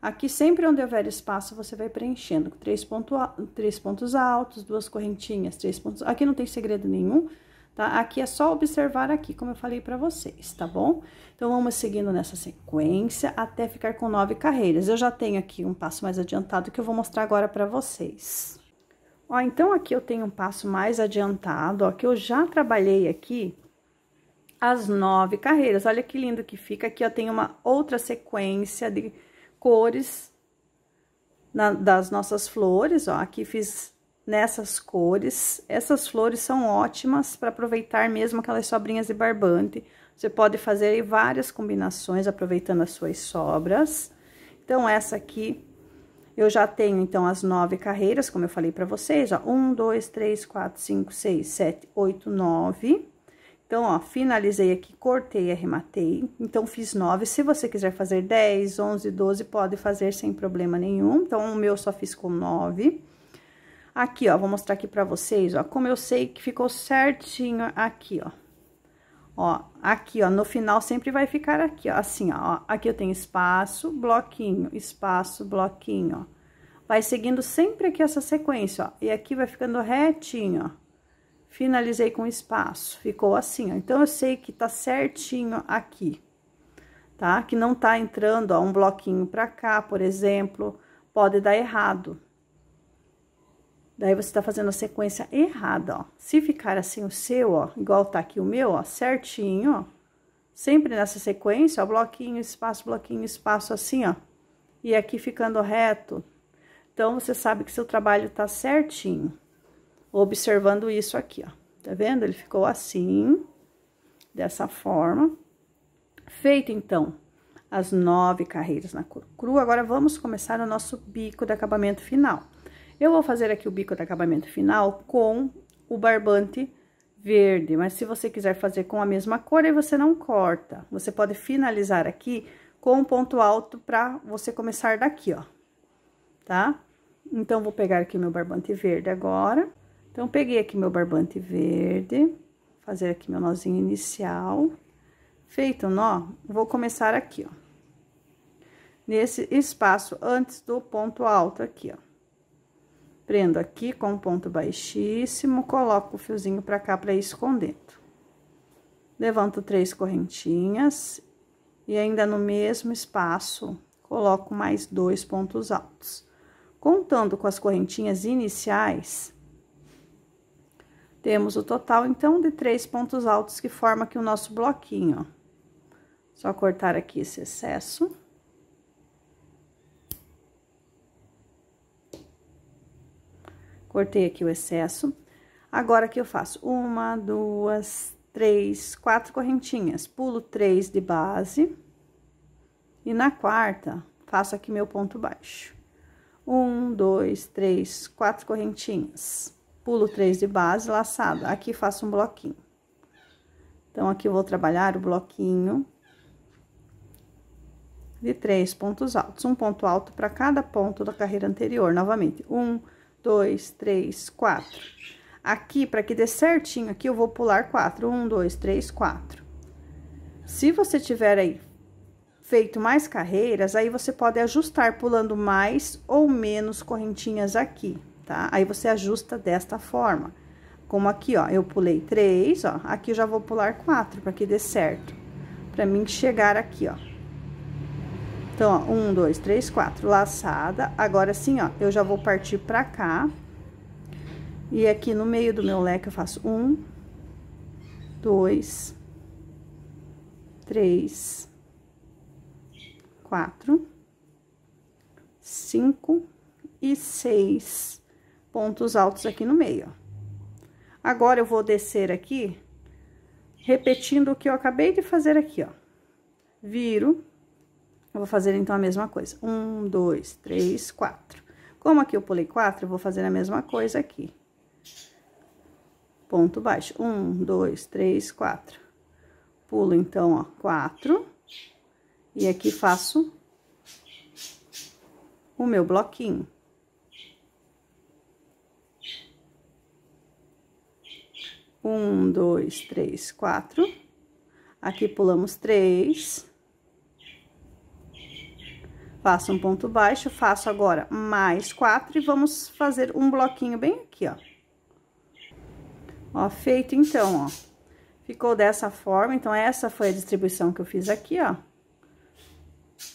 S1: Aqui, sempre onde houver espaço, você vai preenchendo com três, ponto, três pontos altos, duas correntinhas, três pontos... Aqui não tem segredo nenhum, tá? Aqui é só observar aqui, como eu falei para vocês, tá bom? Então, vamos seguindo nessa sequência até ficar com nove carreiras. Eu já tenho aqui um passo mais adiantado que eu vou mostrar agora para vocês. Ó, então aqui eu tenho um passo mais adiantado, ó, que eu já trabalhei aqui as nove carreiras. Olha que lindo que fica. Aqui, ó, tem uma outra sequência de cores na, das nossas flores, ó. Aqui fiz nessas cores. Essas flores são ótimas para aproveitar mesmo aquelas sobrinhas de barbante. Você pode fazer várias combinações aproveitando as suas sobras. Então, essa aqui eu já tenho, então, as nove carreiras, como eu falei para vocês, ó. Um, dois, três, quatro, cinco, seis, sete, oito, nove. Então, ó, finalizei aqui, cortei, arrematei. Então, fiz nove. Se você quiser fazer dez, onze, doze, pode fazer sem problema nenhum. Então, o meu só fiz com nove. Aqui, ó, vou mostrar aqui pra vocês, ó, como eu sei que ficou certinho aqui, ó. Ó, aqui, ó, no final sempre vai ficar aqui, ó, assim, ó. Aqui eu tenho espaço, bloquinho, espaço, bloquinho, ó. Vai seguindo sempre aqui essa sequência, ó. E aqui vai ficando retinho, ó. Finalizei com espaço, ficou assim, ó. Então, eu sei que tá certinho aqui, tá? Que não tá entrando, ó, um bloquinho pra cá, por exemplo, pode dar errado, Daí você tá fazendo a sequência errada, ó. Se ficar assim o seu, ó, igual tá aqui o meu, ó, certinho, ó. Sempre nessa sequência, ó, bloquinho, espaço, bloquinho, espaço, assim, ó. E aqui ficando reto. Então, você sabe que seu trabalho tá certinho. Observando isso aqui, ó. Tá vendo? Ele ficou assim, dessa forma. Feito, então, as nove carreiras na cor cru. Agora, vamos começar o nosso bico de acabamento final. Eu vou fazer aqui o bico de acabamento final com o barbante verde, mas se você quiser fazer com a mesma cor, aí você não corta. Você pode finalizar aqui com um ponto alto pra você começar daqui, ó, tá? Então, vou pegar aqui meu barbante verde agora. Então, peguei aqui meu barbante verde, fazer aqui meu nozinho inicial. Feito o nó, vou começar aqui, ó. Nesse espaço antes do ponto alto aqui, ó. Prendo aqui com um ponto baixíssimo, coloco o fiozinho pra cá pra ir escondendo. Levanto três correntinhas e ainda no mesmo espaço, coloco mais dois pontos altos. Contando com as correntinhas iniciais, temos o total, então, de três pontos altos que forma aqui o nosso bloquinho. Só cortar aqui esse excesso. cortei aqui o excesso. Agora, que eu faço? Uma, duas, três, quatro correntinhas. Pulo três de base. E na quarta, faço aqui meu ponto baixo. Um, dois, três, quatro correntinhas. Pulo três de base, laçado. Aqui faço um bloquinho. Então, aqui eu vou trabalhar o bloquinho de três pontos altos. Um ponto alto para cada ponto da carreira anterior, novamente. Um, dois dois, três, quatro. Aqui, para que dê certinho aqui, eu vou pular quatro. Um, dois, três, quatro. Se você tiver aí feito mais carreiras, aí você pode ajustar pulando mais ou menos correntinhas aqui, tá? Aí você ajusta desta forma. Como aqui, ó, eu pulei três, ó, aqui eu já vou pular quatro, para que dê certo. Pra mim chegar aqui, ó. Então, ó, um, dois, três, quatro, laçada. Agora, assim, ó, eu já vou partir pra cá. E aqui no meio do meu leque eu faço um, dois, três, quatro, cinco e seis pontos altos aqui no meio, ó. Agora, eu vou descer aqui, repetindo o que eu acabei de fazer aqui, ó. Viro eu vou fazer, então, a mesma coisa. Um, dois, três, quatro. Como aqui eu pulei quatro, eu vou fazer a mesma coisa aqui. Ponto baixo. Um, dois, três, quatro. Pulo, então, ó, quatro. E aqui faço o meu bloquinho. Um, dois, três, quatro. Aqui pulamos três. Faço um ponto baixo, faço agora mais quatro e vamos fazer um bloquinho bem aqui, ó. Ó, feito então, ó. Ficou dessa forma, então essa foi a distribuição que eu fiz aqui, ó.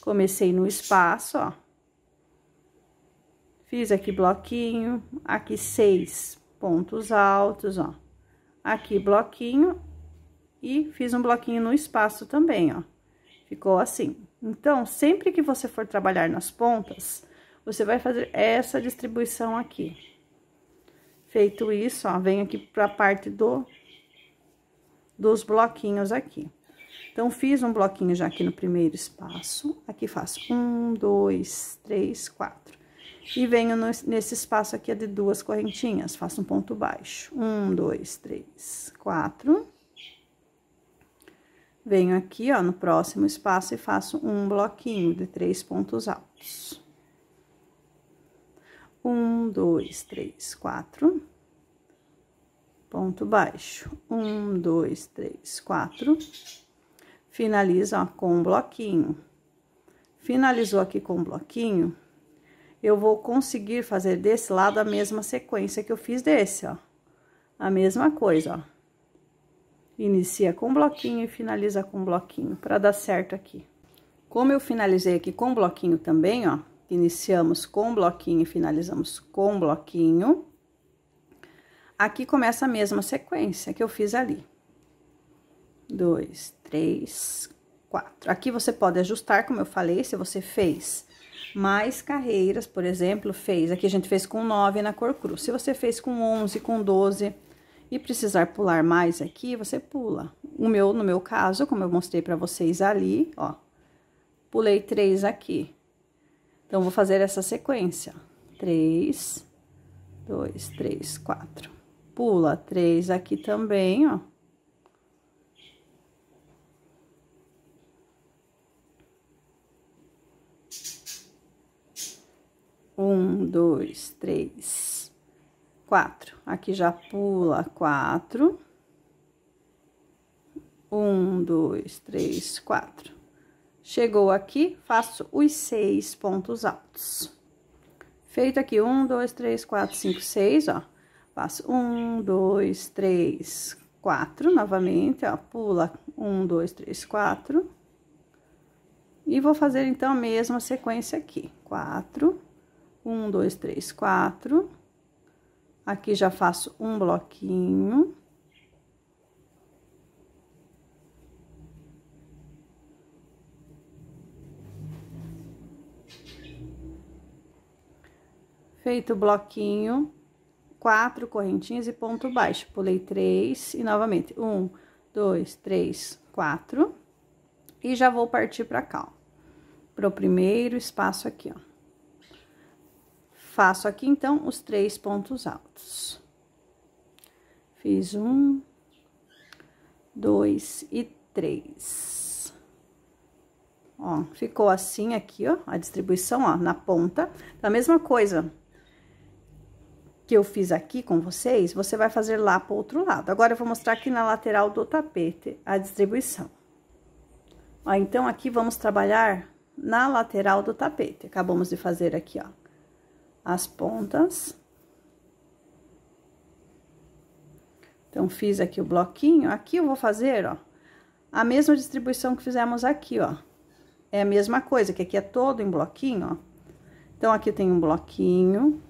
S1: Comecei no espaço, ó. Fiz aqui bloquinho, aqui seis pontos altos, ó. Aqui bloquinho e fiz um bloquinho no espaço também, ó. Ficou assim. Então, sempre que você for trabalhar nas pontas, você vai fazer essa distribuição aqui. Feito isso, ó, venho aqui para a parte do dos bloquinhos aqui. Então, fiz um bloquinho já aqui no primeiro espaço. Aqui faço um, dois, três, quatro. E venho no, nesse espaço aqui de duas correntinhas, faço um ponto baixo. Um, dois, três, quatro venho aqui, ó, no próximo espaço e faço um bloquinho de três pontos altos. Um, dois, três, quatro. Ponto baixo. Um, dois, três, quatro. Finaliza, ó, com um bloquinho. Finalizou aqui com um bloquinho, eu vou conseguir fazer desse lado a mesma sequência que eu fiz desse, ó. A mesma coisa, ó Inicia com bloquinho e finaliza com bloquinho, para dar certo aqui. Como eu finalizei aqui com bloquinho também, ó, iniciamos com bloquinho e finalizamos com bloquinho. Aqui começa a mesma sequência que eu fiz ali. Dois, três, quatro. Aqui você pode ajustar, como eu falei, se você fez mais carreiras, por exemplo, fez. Aqui a gente fez com nove na cor cru. Se você fez com onze, com doze e precisar pular mais aqui, você pula. O meu, no meu caso, como eu mostrei para vocês ali, ó, pulei três aqui. Então, vou fazer essa sequência. Três, dois, três, quatro. Pula três aqui também, ó. Um, dois, três, quatro. Aqui já pula quatro. Um, dois, três, quatro. Chegou aqui, faço os seis pontos altos. Feito aqui, um, dois, três, quatro, cinco, seis, ó. Faço um, dois, três, quatro, novamente, ó. Pula um, dois, três, quatro. E vou fazer, então, a mesma sequência aqui. Quatro, um, dois, três, quatro. Aqui já faço um bloquinho. Feito o bloquinho, quatro correntinhas e ponto baixo. Pulei três e novamente, um, dois, três, quatro. E já vou partir pra cá, ó. Pro primeiro espaço aqui, ó. Faço aqui, então, os três pontos altos. Fiz um, dois e três. Ó, ficou assim aqui, ó, a distribuição, ó, na ponta. Então, a mesma coisa que eu fiz aqui com vocês, você vai fazer lá pro outro lado. Agora, eu vou mostrar aqui na lateral do tapete a distribuição. Ó, então, aqui vamos trabalhar na lateral do tapete. Acabamos de fazer aqui, ó as pontas. Então, fiz aqui o bloquinho. Aqui eu vou fazer, ó, a mesma distribuição que fizemos aqui, ó. É a mesma coisa, que aqui é todo em bloquinho, ó. Então, aqui tem um bloquinho.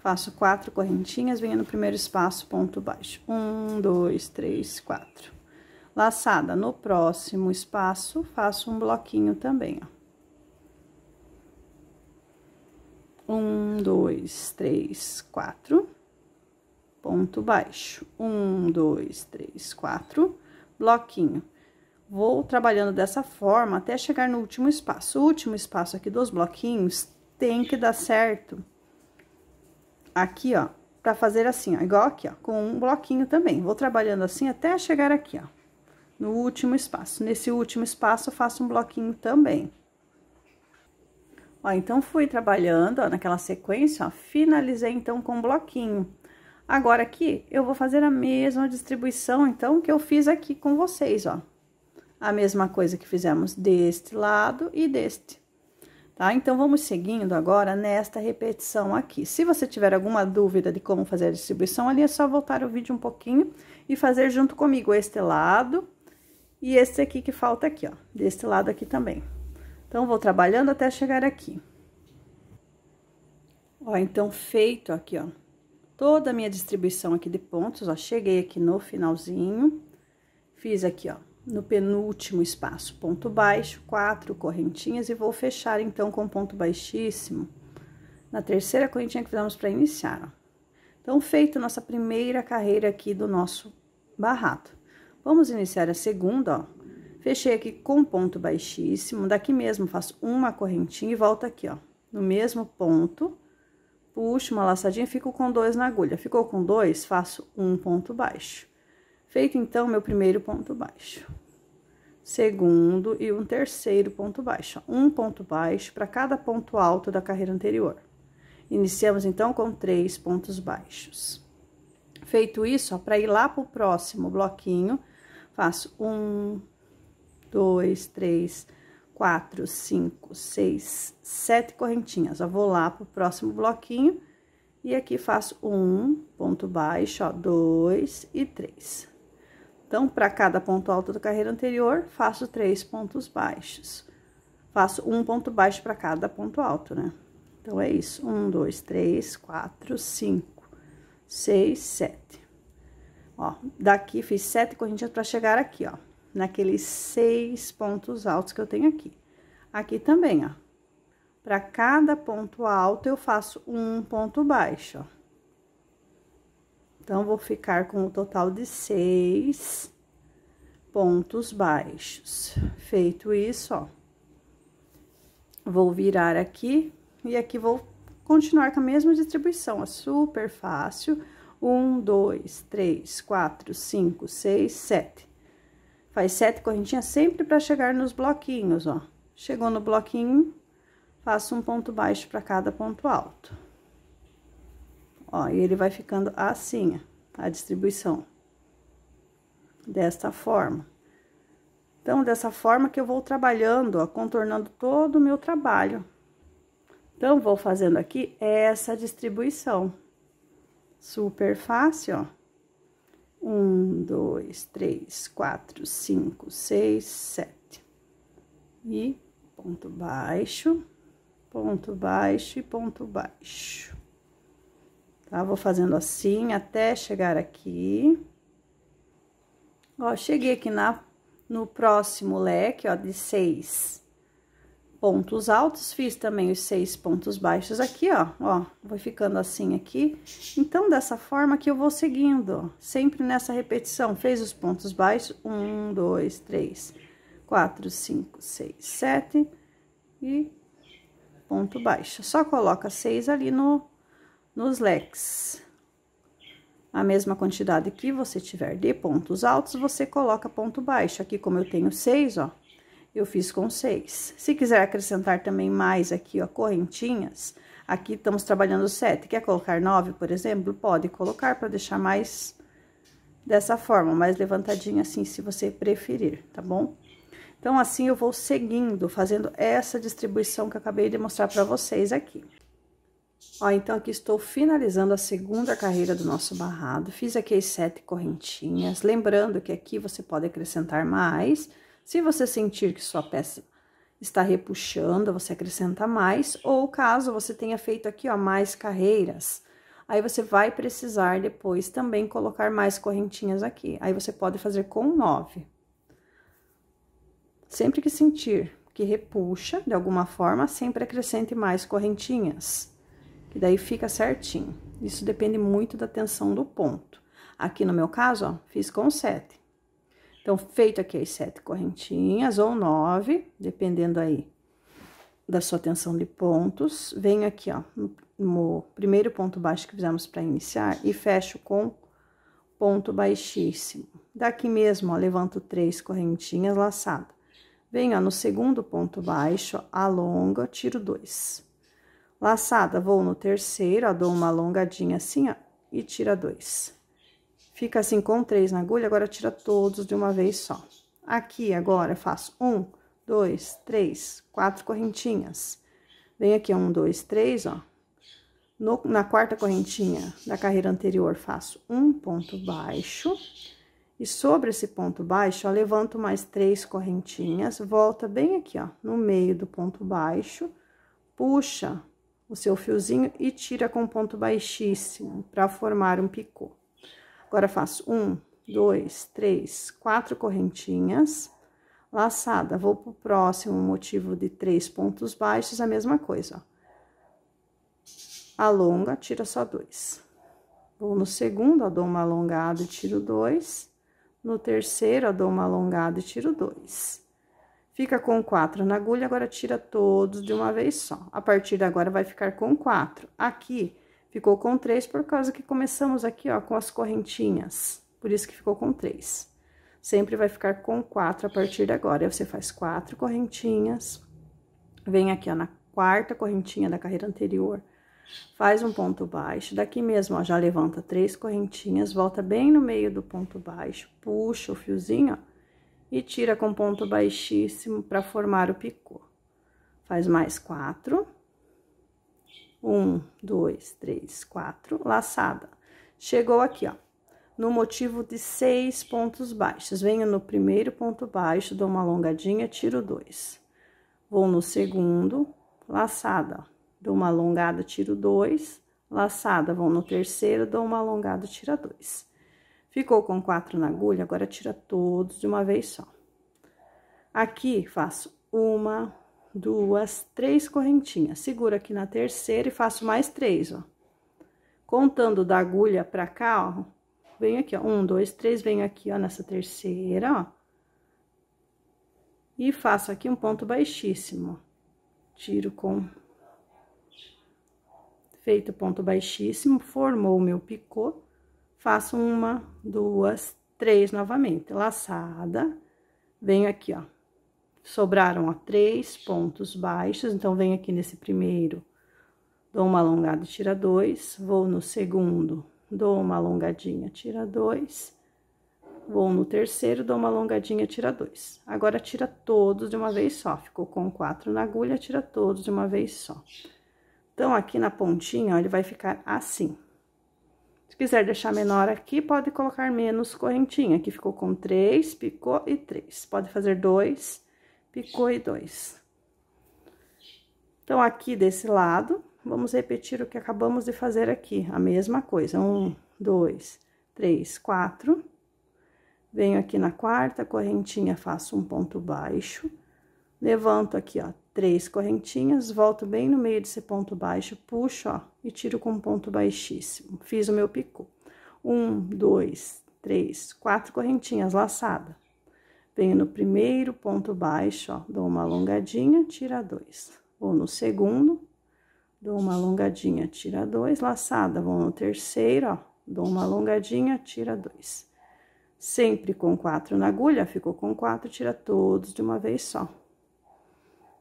S1: Faço quatro correntinhas, venho no primeiro espaço, ponto baixo. Um, dois, três, quatro. Laçada no próximo espaço, faço um bloquinho também, ó. Um, dois, três, quatro. Ponto baixo. Um, dois, três, quatro. Bloquinho. Vou trabalhando dessa forma até chegar no último espaço. O último espaço aqui dos bloquinhos tem que dar certo aqui, ó, pra fazer assim, ó, igual aqui, ó, com um bloquinho também. Vou trabalhando assim até chegar aqui, ó, no último espaço. Nesse último espaço, eu faço um bloquinho também. Ó, então, fui trabalhando ó, naquela sequência, ó, finalizei, então, com um bloquinho. Agora, aqui, eu vou fazer a mesma distribuição, então, que eu fiz aqui com vocês, ó. A mesma coisa que fizemos deste lado e deste, tá? Então, vamos seguindo agora nesta repetição aqui. Se você tiver alguma dúvida de como fazer a distribuição ali, é só voltar o vídeo um pouquinho e fazer junto comigo este lado e este aqui que falta aqui, ó. Deste lado aqui também. Então, vou trabalhando até chegar aqui. Ó, então, feito aqui, ó, toda a minha distribuição aqui de pontos, ó, cheguei aqui no finalzinho, fiz aqui, ó, no penúltimo espaço, ponto baixo, quatro correntinhas e vou fechar, então, com ponto baixíssimo na terceira correntinha que fizemos para iniciar, ó. Então, feito nossa primeira carreira aqui do nosso barrado. Vamos iniciar a segunda, ó, Fechei aqui com ponto baixíssimo, daqui mesmo faço uma correntinha e volto aqui, ó, no mesmo ponto, puxo uma laçadinha, fico com dois na agulha. Ficou com dois, faço um ponto baixo. Feito, então, meu primeiro ponto baixo. Segundo e um terceiro ponto baixo, ó, um ponto baixo para cada ponto alto da carreira anterior. Iniciamos, então, com três pontos baixos. Feito isso, ó, para ir lá pro próximo bloquinho, faço um, dois, três, quatro, cinco, seis, sete correntinhas. Ó, vou lá pro próximo bloquinho e aqui faço um ponto baixo, ó, dois e três. Então, para cada ponto alto da carreira anterior, faço três pontos baixos. Faço um ponto baixo para cada ponto alto, né? Então, é isso. Um, dois, três, quatro, cinco, seis, sete. Ó, daqui fiz sete correntinhas para chegar aqui, ó naqueles seis pontos altos que eu tenho aqui. Aqui também, ó. Para cada ponto alto, eu faço um ponto baixo, ó. Então, vou ficar com o um total de seis pontos baixos. Feito isso, ó. Vou virar aqui e aqui vou continuar com a mesma distribuição, ó. super fácil. Um, dois, três, quatro, cinco, seis, sete. Faz sete correntinhas sempre para chegar nos bloquinhos, ó. Chegou no bloquinho, faço um ponto baixo para cada ponto alto. Ó, e ele vai ficando assim, a distribuição. Desta forma. Então, dessa forma que eu vou trabalhando, ó, contornando todo o meu trabalho. Então, vou fazendo aqui essa distribuição. Super fácil, ó. Um, dois, três, quatro, cinco, seis, sete. E ponto baixo, ponto baixo e ponto baixo. Tá? Vou fazendo assim até chegar aqui. Ó, cheguei aqui na, no próximo leque, ó, de seis pontos altos, fiz também os seis pontos baixos aqui, ó, ó, vou ficando assim aqui. Então, dessa forma que eu vou seguindo, ó, sempre nessa repetição. Fez os pontos baixos, um, dois, três, quatro, cinco, seis, sete e ponto baixo. Só coloca seis ali no, nos leques. A mesma quantidade que você tiver de pontos altos, você coloca ponto baixo. Aqui, como eu tenho seis, ó, eu fiz com seis. Se quiser acrescentar também mais aqui, ó, correntinhas, aqui estamos trabalhando sete. Quer colocar nove, por exemplo? Pode colocar para deixar mais dessa forma, mais levantadinha assim, se você preferir, tá bom? Então, assim eu vou seguindo, fazendo essa distribuição que eu acabei de mostrar para vocês aqui. Ó, então aqui estou finalizando a segunda carreira do nosso barrado. Fiz aqui as sete correntinhas. Lembrando que aqui você pode acrescentar mais se você sentir que sua peça está repuxando, você acrescenta mais, ou caso você tenha feito aqui, ó, mais carreiras, aí você vai precisar depois também colocar mais correntinhas aqui. Aí você pode fazer com nove. Sempre que sentir que repuxa de alguma forma, sempre acrescente mais correntinhas, que daí fica certinho. Isso depende muito da tensão do ponto. Aqui no meu caso, ó, fiz com sete. Então, feito aqui as sete correntinhas, ou nove, dependendo aí da sua tensão de pontos, venho aqui, ó, no primeiro ponto baixo que fizemos para iniciar e fecho com ponto baixíssimo. Daqui mesmo, ó, levanto três correntinhas laçada. Venho, ó, no segundo ponto baixo, alongo, tiro dois. Laçada, vou no terceiro, ó, dou uma alongadinha assim, ó, e tira dois. Fica assim com três na agulha, agora tira todos de uma vez só. Aqui, agora, faço um, dois, três, quatro correntinhas. Vem aqui, um, dois, três, ó. No, na quarta correntinha da carreira anterior, faço um ponto baixo. E sobre esse ponto baixo, ó, levanto mais três correntinhas, volta bem aqui, ó, no meio do ponto baixo, puxa o seu fiozinho e tira com ponto baixíssimo, para formar um picô. Agora, faço um, dois, três, quatro correntinhas. Laçada, vou pro próximo motivo de três pontos baixos, a mesma coisa, ó. Alonga, tira só dois. Vou no segundo, ó, dou uma alongada e tiro dois. No terceiro, ó, dou uma alongada e tiro dois. Fica com quatro na agulha, agora tira todos de uma vez só. A partir de agora, vai ficar com quatro. Aqui, Ficou com três por causa que começamos aqui, ó, com as correntinhas. Por isso que ficou com três. Sempre vai ficar com quatro a partir de agora. Aí você faz quatro correntinhas, vem aqui, ó, na quarta correntinha da carreira anterior, faz um ponto baixo. Daqui mesmo, ó, já levanta três correntinhas, volta bem no meio do ponto baixo, puxa o fiozinho, ó, e tira com ponto baixíssimo para formar o picô. Faz mais quatro. Quatro um, dois, três, quatro, laçada. Chegou aqui, ó, no motivo de seis pontos baixos. Venho no primeiro ponto baixo, dou uma alongadinha, tiro dois. Vou no segundo, laçada, dou uma alongada, tiro dois. Laçada, vou no terceiro, dou uma alongada, tira dois. Ficou com quatro na agulha, agora tira todos de uma vez só. Aqui, faço uma, duas, três correntinhas. Segura aqui na terceira e faço mais três, ó. Contando da agulha pra cá, ó. Venho aqui, ó. Um, dois, três, venho aqui, ó, nessa terceira, ó. E faço aqui um ponto baixíssimo. Tiro com... Feito ponto baixíssimo, formou o meu picô. Faço uma, duas, três novamente. Laçada. Venho aqui, ó sobraram ó, três pontos baixos, então venho aqui nesse primeiro, dou uma alongada e tira dois, vou no segundo, dou uma alongadinha, tira dois, vou no terceiro, dou uma alongadinha, tira dois. Agora, tira todos de uma vez só, ficou com quatro na agulha, tira todos de uma vez só. Então, aqui na pontinha, ó, ele vai ficar assim. Se quiser deixar menor aqui, pode colocar menos correntinha. Aqui ficou com três, picou e três. Pode fazer dois, picô e dois. Então, aqui desse lado, vamos repetir o que acabamos de fazer aqui, a mesma coisa. Um, dois, três, quatro. Venho aqui na quarta correntinha, faço um ponto baixo. Levanto aqui, ó, três correntinhas, volto bem no meio desse ponto baixo, puxo, ó, e tiro com um ponto baixíssimo. Fiz o meu picô. Um, dois, três, quatro correntinhas laçada. Venho no primeiro ponto baixo, ó, dou uma alongadinha, tira dois. Vou no segundo, dou uma alongadinha, tira dois. Laçada, vou no terceiro, ó, dou uma alongadinha, tira dois. Sempre com quatro na agulha, ficou com quatro, tira todos de uma vez só.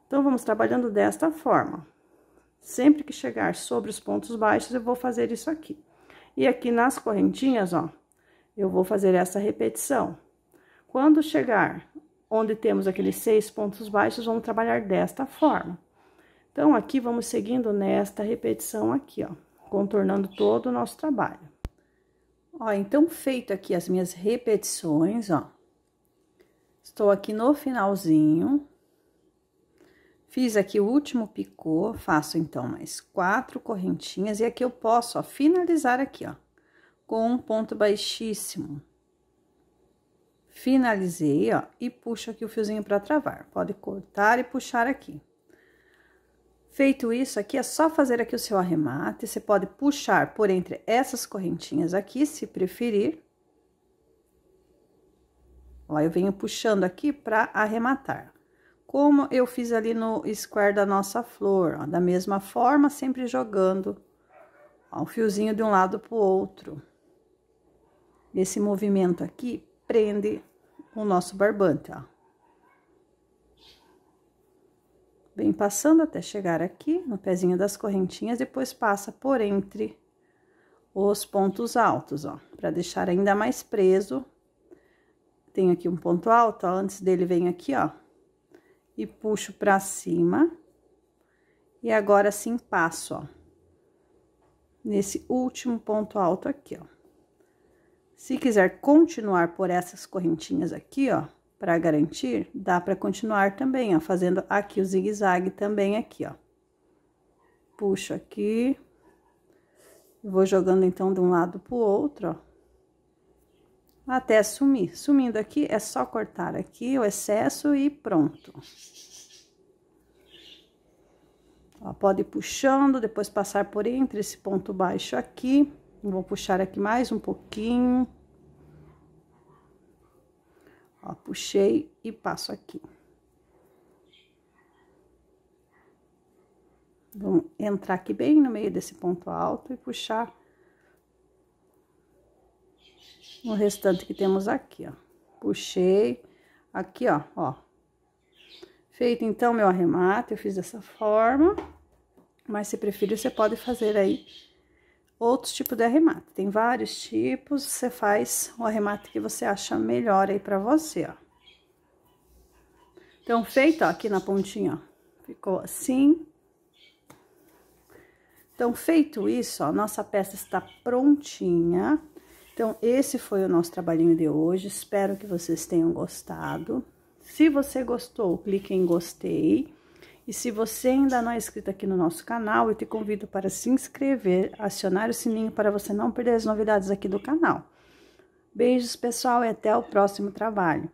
S1: Então, vamos trabalhando desta forma. Sempre que chegar sobre os pontos baixos, eu vou fazer isso aqui. E aqui nas correntinhas, ó, eu vou fazer essa repetição. Quando chegar onde temos aqueles seis pontos baixos, vamos trabalhar desta forma. Então, aqui vamos seguindo nesta repetição aqui, ó, contornando todo o nosso trabalho. Ó, então, feito aqui as minhas repetições, ó. Estou aqui no finalzinho. Fiz aqui o último picô, faço então mais quatro correntinhas e aqui eu posso, ó, finalizar aqui, ó, com um ponto baixíssimo. Finalizei, ó, e puxo aqui o fiozinho para travar. Pode cortar e puxar aqui. Feito isso aqui, é só fazer aqui o seu arremate. Você pode puxar por entre essas correntinhas aqui, se preferir. Ó, eu venho puxando aqui para arrematar. Como eu fiz ali no square da nossa flor, ó, da mesma forma, sempre jogando ó, um fiozinho de um lado pro outro. Esse movimento aqui prende o nosso barbante, ó. Vem passando até chegar aqui no pezinho das correntinhas, depois passa por entre os pontos altos, ó, para deixar ainda mais preso. Tem aqui um ponto alto, ó, antes dele vem aqui, ó, e puxo para cima. E agora sim passo, ó, nesse último ponto alto aqui, ó. Se quiser continuar por essas correntinhas aqui, ó, para garantir, dá para continuar também, ó, fazendo aqui o zigue-zague também aqui, ó. Puxo aqui, vou jogando então de um lado pro outro, ó até sumir. Sumindo aqui, é só cortar aqui o excesso e pronto. Ó, pode ir puxando, depois passar por entre esse ponto baixo aqui. Vou puxar aqui mais um pouquinho. Ó, puxei e passo aqui. Vamos entrar aqui bem no meio desse ponto alto e puxar o restante que temos aqui, ó. Puxei, aqui, ó, ó. Feito, então, meu arremate, eu fiz dessa forma, mas se preferir, você pode fazer aí outros tipos de arremate. Tem vários tipos, você faz o arremate que você acha melhor aí pra você, ó. Então, feito ó, aqui na pontinha, ó, ficou assim. Então, feito isso, ó, nossa peça está prontinha. Então, esse foi o nosso trabalhinho de hoje. Espero que vocês tenham gostado. Se você gostou, clique em gostei. E se você ainda não é inscrito aqui no nosso canal, eu te convido para se inscrever, acionar o sininho para você não perder as novidades aqui do canal. Beijos, pessoal, e até o próximo trabalho.